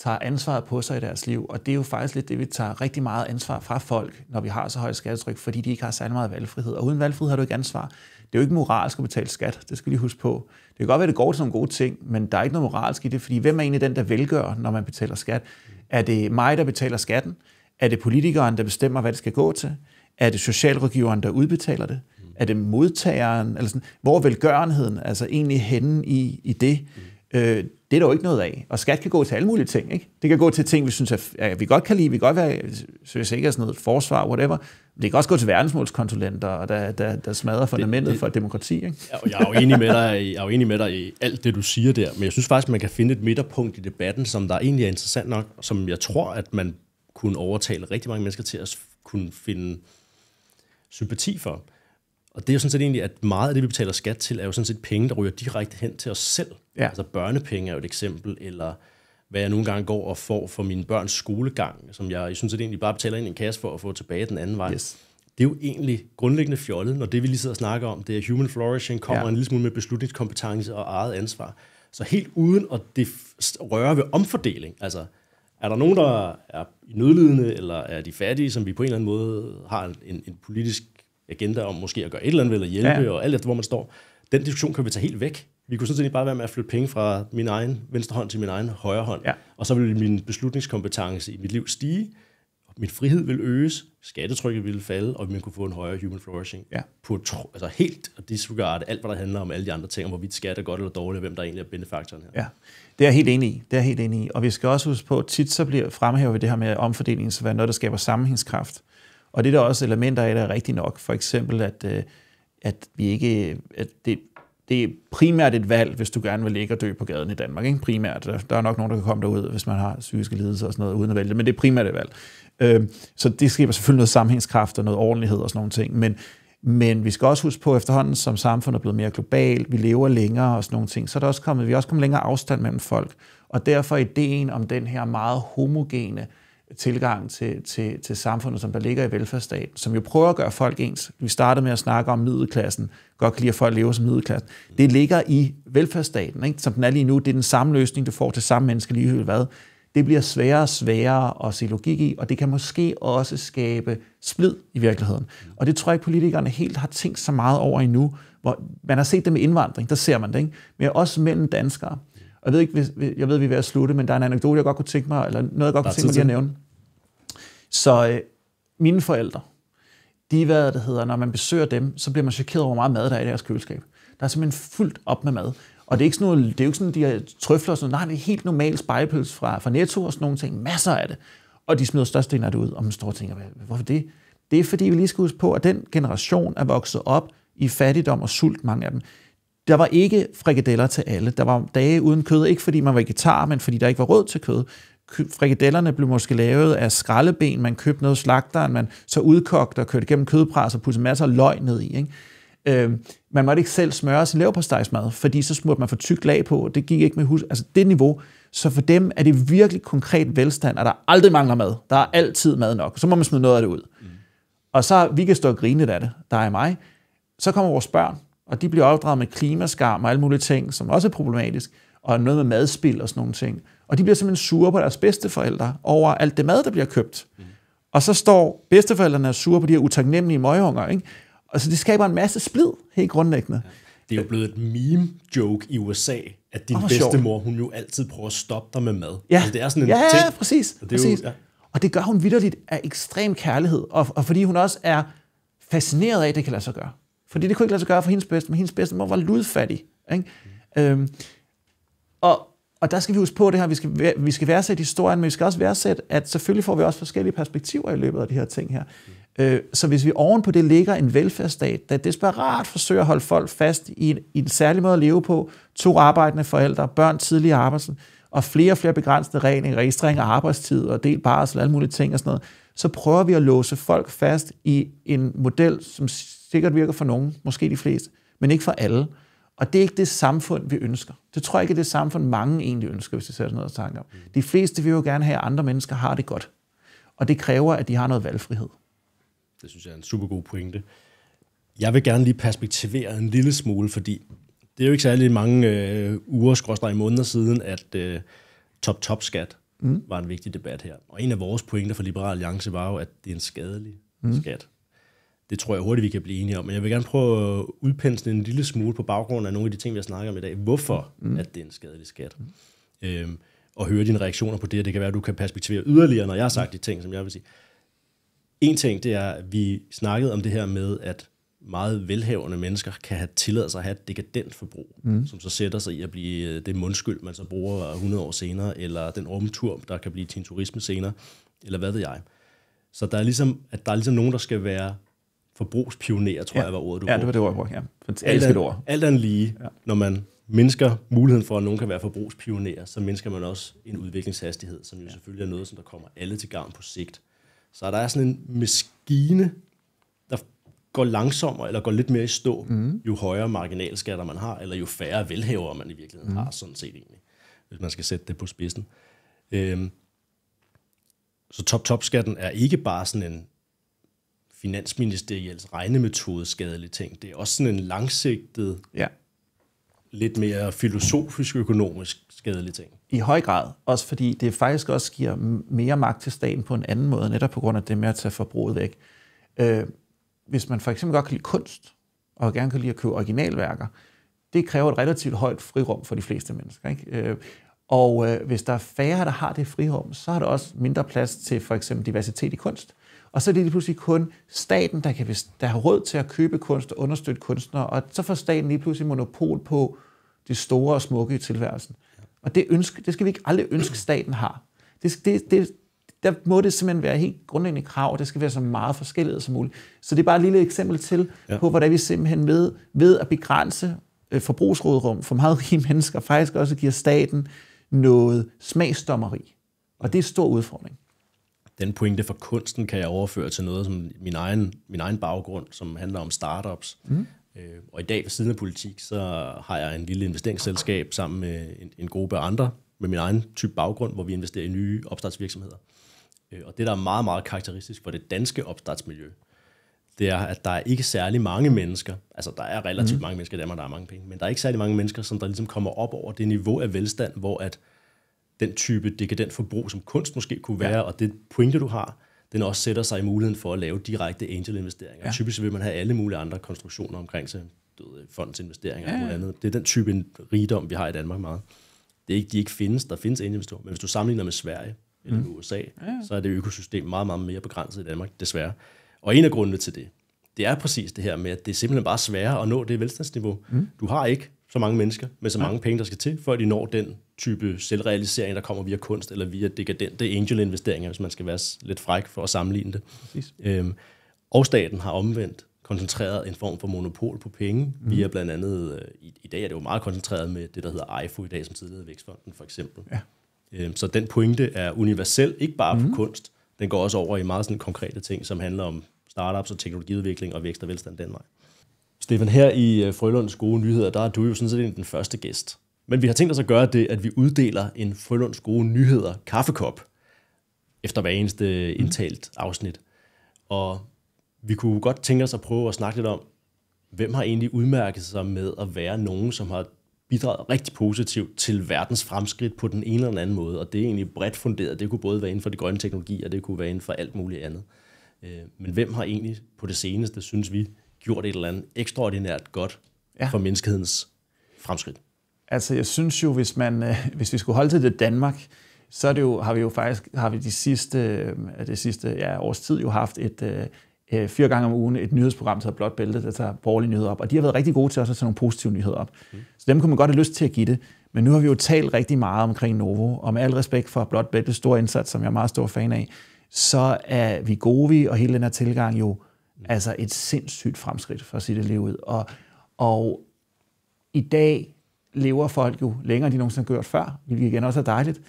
tager ansvaret på sig i deres liv, og det er jo faktisk lidt det, vi tager rigtig meget ansvar fra folk, når vi har så højt skattetryk, fordi de ikke har særlig meget valgfrihed. Og uden valgfrihed har du ikke ansvar. Det er jo ikke moralsk at betale skat, det skal vi lige huske på. Det kan godt være, at det går til nogle gode ting, men der er ikke noget moralsk i det, fordi hvem er egentlig den, der velgør, når man betaler skat? Er det mig, der betaler skatten? Er det politikeren, der bestemmer, hvad det skal gå til? Er det socialrådgiveren, der udbetaler det? Mm. Er det modtageren? Eller sådan, hvor er velgørenheden altså egentlig henne i, i det? Mm. Øh, det er der jo ikke noget af. Og skat kan gå til alle mulige ting. Ikke? Det kan gå til ting, vi synes, at, at vi godt kan lide. Vi kan godt være søge sådan noget forsvar, whatever. det kan også gå til verdensmålskonsulenter, og der, der, der smadrer fundamentet det, det, for et demokrati. Ikke? Jeg er jo enig med dig, jeg er jo enig med dig i alt det, du siger der. Men jeg synes faktisk, man kan finde et midterpunkt i debatten, som der egentlig er interessant nok, som jeg tror, at man kunne overtale rigtig mange mennesker til at kunne finde sympati for. Og det er jo sådan set egentlig, at meget af det, vi betaler skat til, er jo sådan set penge, der ryger direkte hen til os selv. Ja. Altså børnepenge er jo et eksempel, eller hvad jeg nogle gange går og får for mine børns skolegang, som jeg jeg synes, at egentlig bare betaler ind i en kasse for at få tilbage den anden vej. Yes. Det er jo egentlig grundlæggende fjollet, når det vi lige sidder og snakker om, det er human flourishing, kommer ja. en lille smule med beslutningskompetence og eget ansvar. Så helt uden at det røre ved omfordeling, altså er der nogen, der er nødlidende, eller er de fattige, som vi på en eller anden måde har en, en politisk agenda om måske at gøre et eller andet ved, eller hjælpe, ja. og alt efter, hvor man står. Den diskussion kan vi tage helt væk. Vi kunne sådan set bare være med at flytte penge fra min egen venstre hånd til min egen højre hånd, ja. og så ville min beslutningskompetence i mit liv stige, min frihed vil øges, skattetrykket vil falde, og man kunne få en højere human flourishing. Ja. På tro, altså helt og disregard alt, hvad der handler om alle de andre ting, om hvorvidt skat er godt eller dårligt, og hvem der egentlig er benefaktoren her. Ja, det er jeg helt enig i. Det er helt enig i. Og vi skal også huske på, at tit så bliver fremhævet det her med omfordelingen, så være noget, der skaber sammenhængskraft. Og det er der også elementer af, der er rigtigt nok. For eksempel, at, øh, at vi ikke, at det, det er primært et valg, hvis du gerne vil ligge og dø på gaden i Danmark. Ikke? Primært. Der, er nok nogen, der kan komme derud, hvis man har psykiske lidelser og sådan noget, uden at vælge men det er primært et valg. Øhm, så det skaber selvfølgelig noget sammenhængskraft og noget ordentlighed og sådan nogle ting, men, men vi skal også huske på, at efterhånden som samfundet er blevet mere globalt, vi lever længere og sådan nogle ting, så er der også kommet, vi er også kommet længere afstand mellem folk. Og derfor ideen om den her meget homogene tilgang til, til, til samfundet, som der ligger i velfærdsstaten, som jo prøver at gøre folk ens. Vi startede med at snakke om middelklassen, godt kan lide, at folk lever som middelklassen. Det ligger i velfærdsstaten, ikke? som den er lige nu. Det er den samme løsning, du får til samme menneske lige hvad. Det bliver sværere og sværere at se logik i, og det kan måske også skabe splid i virkeligheden. Og det tror jeg ikke, politikerne helt har tænkt så meget over endnu. Hvor man har set det med indvandring, der ser man det, ikke? men også mellem danskere. Og jeg ved ikke, jeg ved, vi er ved at slutte, men der er en anekdote, jeg godt kunne tænke mig, eller noget, jeg godt kunne tænke mig lige at nævne. Så øh, mine forældre, de hvad det hedder, når man besøger dem, så bliver man chokeret over, hvor meget mad der er i deres køleskab. Der er simpelthen fuldt op med mad. Og det er ikke sådan, noget, det er jo ikke sådan, de har trøfler og sådan noget. Nej, det er helt normal spejlpøls fra, fra Netto og sådan nogle ting. Masser af det. Og de smider største af det ud, og man står og tænker, hvorfor det? Det er fordi, vi lige skal huske på, at den generation er vokset op i fattigdom og sult, mange af dem. Der var ikke frikadeller til alle. Der var dage uden kød, ikke fordi man var vegetar, men fordi der ikke var råd til kød frikadellerne blev måske lavet af skraldeben, man købte noget slagteren, man så udkogte og kørte gennem kødpres og puttede masser af løg ned i. Ikke? Øh, man måtte ikke selv smøre sin leverpostejsmad, fordi så smurte man for tykt lag på, og det gik ikke med hus. Altså det niveau. Så for dem er det virkelig konkret velstand, at der aldrig mangler mad. Der er altid mad nok. Så må man smide noget af det ud. Mm. Og så vi kan stå og grine af det, der er mig. Så kommer vores børn, og de bliver opdraget med klimaskam og alle mulige ting, som også er problematisk, og noget med madspil og sådan nogle ting. Og de bliver simpelthen sure på deres bedsteforældre over alt det mad, der bliver købt. Mm. Og så står bedsteforældrene og sure på de her utaknemmelige møgeunger. Ikke? Og så det skaber en masse splid, helt grundlæggende. Ja. Det er jo blevet et meme-joke i USA, at din oh, bedstemor, hun jo altid prøver at stoppe dig med mad. Ja, altså, det er sådan en ja, ting. ja, præcis. Og det, er præcis. Jo, ja. og det gør hun vidderligt af ekstrem kærlighed, og, og fordi hun også er fascineret af, at det kan lade sig gøre. Fordi det kunne ikke lade sig gøre for hendes men Hendes bedstemor var ludfattig. Ikke? Mm. Øhm, og, og der skal vi huske på det her, vi skal, vi skal værdsætte historien, men vi skal også værdsætte, at selvfølgelig får vi også forskellige perspektiver i løbet af de her ting her. Øh, så hvis vi ovenpå det ligger en velfærdsstat, der desperat forsøger at holde folk fast i en, i en særlig måde at leve på, to arbejdende forældre, børn tidlig i arbejdsen, og flere og flere begrænsede regler, registrering af arbejdstid og del barsel og alle mulige ting og sådan noget, så prøver vi at låse folk fast i en model, som sikkert virker for nogen, måske de fleste, men ikke for alle. Mm. Og det er ikke det samfund, vi ønsker. Det tror jeg ikke er det samfund, mange egentlig ønsker, hvis de sætter noget tanker om. Mm. De fleste vil jo gerne have, at andre mennesker har det godt. Og det kræver, at de har noget valgfrihed. Det synes jeg er en super god pointe. Jeg vil gerne lige perspektivere en lille smule, fordi det er jo ikke særlig mange øh, uger, skråstrej måneder siden, at øh, top-top-skat mm. var en vigtig debat her. Og en af vores pointer for Liberal Alliance var jo, at det er en skadelig mm. skat. Det tror jeg hurtigt, vi kan blive enige om. Men jeg vil gerne prøve at udpensle en lille smule på baggrund af nogle af de ting, vi har snakket om i dag. Hvorfor mm. at det er en skadelig skat? Mm. Øhm, og høre dine reaktioner på det, og det kan være, at du kan perspektivere yderligere, når jeg har sagt de ting, som jeg vil sige. En ting, det er, at vi snakkede om det her med, at meget velhavende mennesker kan have tilladt sig at have et dekadent forbrug, mm. som så sætter sig i at blive øh, det mundskyld, man så bruger 100 år senere, eller den rumtur, der kan blive til en turisme senere, eller hvad ved jeg. Så der er ligesom, at der er ligesom nogen, der skal være forbrugspionerer, tror ja. jeg var ordet, du Ja, det var det ord, jeg brugte. Ja. Alt, alt, ord. alt andet lige, ja. når man mindsker muligheden for, at nogen kan være forbrugspionerer, så mindsker man også en udviklingshastighed, som jo ja. selvfølgelig er noget, som der kommer alle til gavn på sigt. Så der er sådan en maskine, der går langsommere eller går lidt mere i stå, mm. jo højere marginalskatter man har, eller jo færre velhavere man i virkeligheden mm. har, sådan set egentlig, hvis man skal sætte det på spidsen. Øhm, så top-top-skatten er ikke bare sådan en finansministeriels regnemetode skadelig ting. Det er også sådan en langsigtet, ja. lidt mere filosofisk økonomisk skadelig ting. I høj grad. Også fordi det faktisk også giver mere magt til staten på en anden måde, netop på grund af det med at tage forbruget væk. Øh, hvis man for eksempel godt kan lide kunst, og gerne kan lide at købe originalværker, det kræver et relativt højt frirum for de fleste mennesker. Ikke? Øh, og øh, hvis der er færre, der har det frirum, så har der også mindre plads til for eksempel diversitet i kunst. Og så er det lige pludselig kun staten, der, kan, der har råd til at købe kunst og understøtte kunstnere, og så får staten lige pludselig monopol på det store og smukke i tilværelsen. Og det, ønske, det skal vi ikke aldrig ønske, staten har. Det, det, det, der må det simpelthen være helt grundlæggende krav, og det skal være så meget forskelligt som muligt. Så det er bare et lille eksempel til ja. på, hvordan vi simpelthen ved, ved at begrænse øh, forbrugsrådrum for meget rige mennesker, faktisk også giver staten noget smagsdommeri. Og det er en stor udfordring den pointe for kunsten kan jeg overføre til noget som min egen, min egen baggrund, som handler om startups. Mm. Øh, og i dag ved siden af politik, så har jeg en lille investeringsselskab sammen med en, en gruppe andre med min egen type baggrund, hvor vi investerer i nye opstartsvirksomheder. Øh, og det, der er meget, meget karakteristisk for det danske opstartsmiljø, det er, at der er ikke særlig mange mennesker, altså der er relativt mm. mange mennesker i Danmark, der er mange penge, men der er ikke særlig mange mennesker, som der ligesom kommer op over det niveau af velstand, hvor at den type dekadent forbrug, som kunst måske kunne være, ja. og det pointe, du har, den også sætter sig i muligheden for at lave direkte angel-investeringer. Ja. Typisk vil man have alle mulige andre konstruktioner omkring sig, fondsinvesteringer ja. og noget andet. Det er den type rigdom, vi har i Danmark meget. Det er ikke, de ikke findes, der findes angelinvestorer, men hvis du sammenligner med Sverige eller mm. USA, ja. så er det økosystem meget, meget mere begrænset i Danmark, desværre. Og en af grundene til det, det er præcis det her med, at det er simpelthen bare sværere at nå det velstandsniveau. Mm. Du har ikke så mange mennesker med så mange ja. penge, der skal til, før de når den type selvrealisering, der kommer via kunst eller via dekadente angel-investeringer, hvis man skal være lidt fræk for at sammenligne det. Præcis. Øhm, og staten har omvendt koncentreret en form for monopol på penge, mm. via blandt andet, øh, i, i dag er det jo meget koncentreret med det, der hedder IFO i dag, som tidligere Vækstfonden for eksempel. Ja. Øhm, så den pointe er universel, ikke bare mm. på kunst, den går også over i meget sådan konkrete ting, som handler om startups og teknologiudvikling og vækst og velstand den vej. Stefan, her i øh, Frølunds gode nyheder, der er du jo sådan set den første gæst. Men vi har tænkt os at gøre det, at vi uddeler en Frølunds gode nyheder kaffekop efter hver eneste øh, mhm. indtalt afsnit. Og vi kunne godt tænke os at prøve at snakke lidt om, hvem har egentlig udmærket sig med at være nogen, som har bidraget rigtig positivt til verdens fremskridt på den ene eller den anden måde. Og det er egentlig bredt funderet. Det kunne både være inden for de grønne teknologier, og det kunne være inden for alt muligt andet. Øh, men hvem har egentlig på det seneste, synes vi, gjort et eller andet ekstraordinært godt ja. for menneskehedens fremskridt? Altså, jeg synes jo, hvis, man, øh, hvis vi skulle holde til det Danmark, så er det jo, har vi jo faktisk har vi de sidste, de øh, det sidste ja, års tid jo haft et, øh, fire gange om ugen et nyhedsprogram, der hedder Blåt Bælte, der tager borgerlige nyheder op. Og de har været rigtig gode til også at tage nogle positive nyheder op. Mm. Så dem kunne man godt have lyst til at give det. Men nu har vi jo talt rigtig meget omkring Novo, og med al respekt for Blåt Bælte, store indsats, som jeg er meget stor fan af, så er vi gode vi og hele den her tilgang jo Mm. Altså et sindssygt fremskridt for sit liv ud. Og, og i dag lever folk jo længere, end de nogensinde har gjort før, hvilket igen også er dejligt.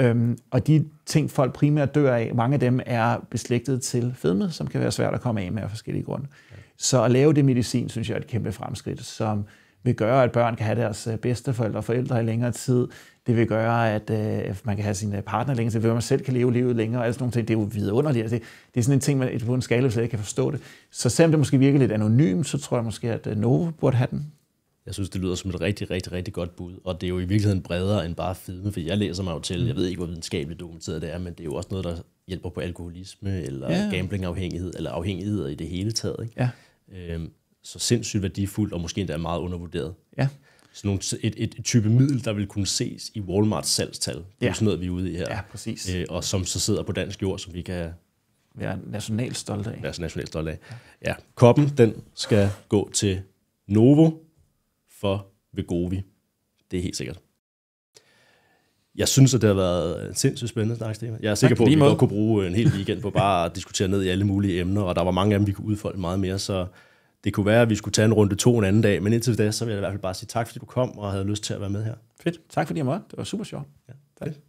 Øhm, og de ting, folk primært dør af, mange af dem er beslægtet til fedme, som kan være svært at komme af med af forskellige grunde. Ja. Så at lave det medicin, synes jeg er et kæmpe fremskridt, som vil gøre, at børn kan have deres øh, bedsteforældre og forældre i længere tid, det vil gøre, at øh, man kan have sin øh, partner længere, så vil man selv kan leve livet længere, og alle sådan nogle ting. Det er jo vidunderligt. Altså, det, det er sådan en ting, man på en skala slet ikke kan forstå det. Så selvom det måske virker lidt anonymt, så tror jeg måske, at øh, Novo burde have den. Jeg synes, det lyder som et rigtig, rigtig, rigtig godt bud, og det er jo i virkeligheden bredere end bare fedme, for jeg læser mig jo til, mm. jeg ved ikke, hvor videnskabeligt dokumenteret det er, men det er jo også noget, der hjælper på alkoholisme, eller ja. gamblingafhængighed, eller afhængigheder i det hele taget. Ikke? Ja. Øhm, så sindssygt værdifuldt, og måske endda meget undervurderet. Ja sådan nogle, et, et type middel, der vil kunne ses i Walmarts salgstal. Det er ja. sådan noget, vi er ude i her. Ja, præcis. Æ, øh, og som så sidder på dansk jord, som vi kan være nationalt stolte af. Være nationalt stolte af. Ja. ja. Koppen, den skal gå til Novo for Vegovi. Det er helt sikkert. Jeg synes, at det har været en sindssygt spændende snak, Stefan. Jeg er sikker tak, på, at vi godt kunne bruge en hel weekend på bare at diskutere ned i alle mulige emner, og der var mange af dem, vi kunne udfolde meget mere, så det kunne være, at vi skulle tage en runde to en anden dag, men indtil da, så vil jeg i hvert fald bare sige tak, fordi du kom og havde lyst til at være med her. Fedt. Tak fordi jeg måtte. Det var super sjovt. Ja, tak. Fedt.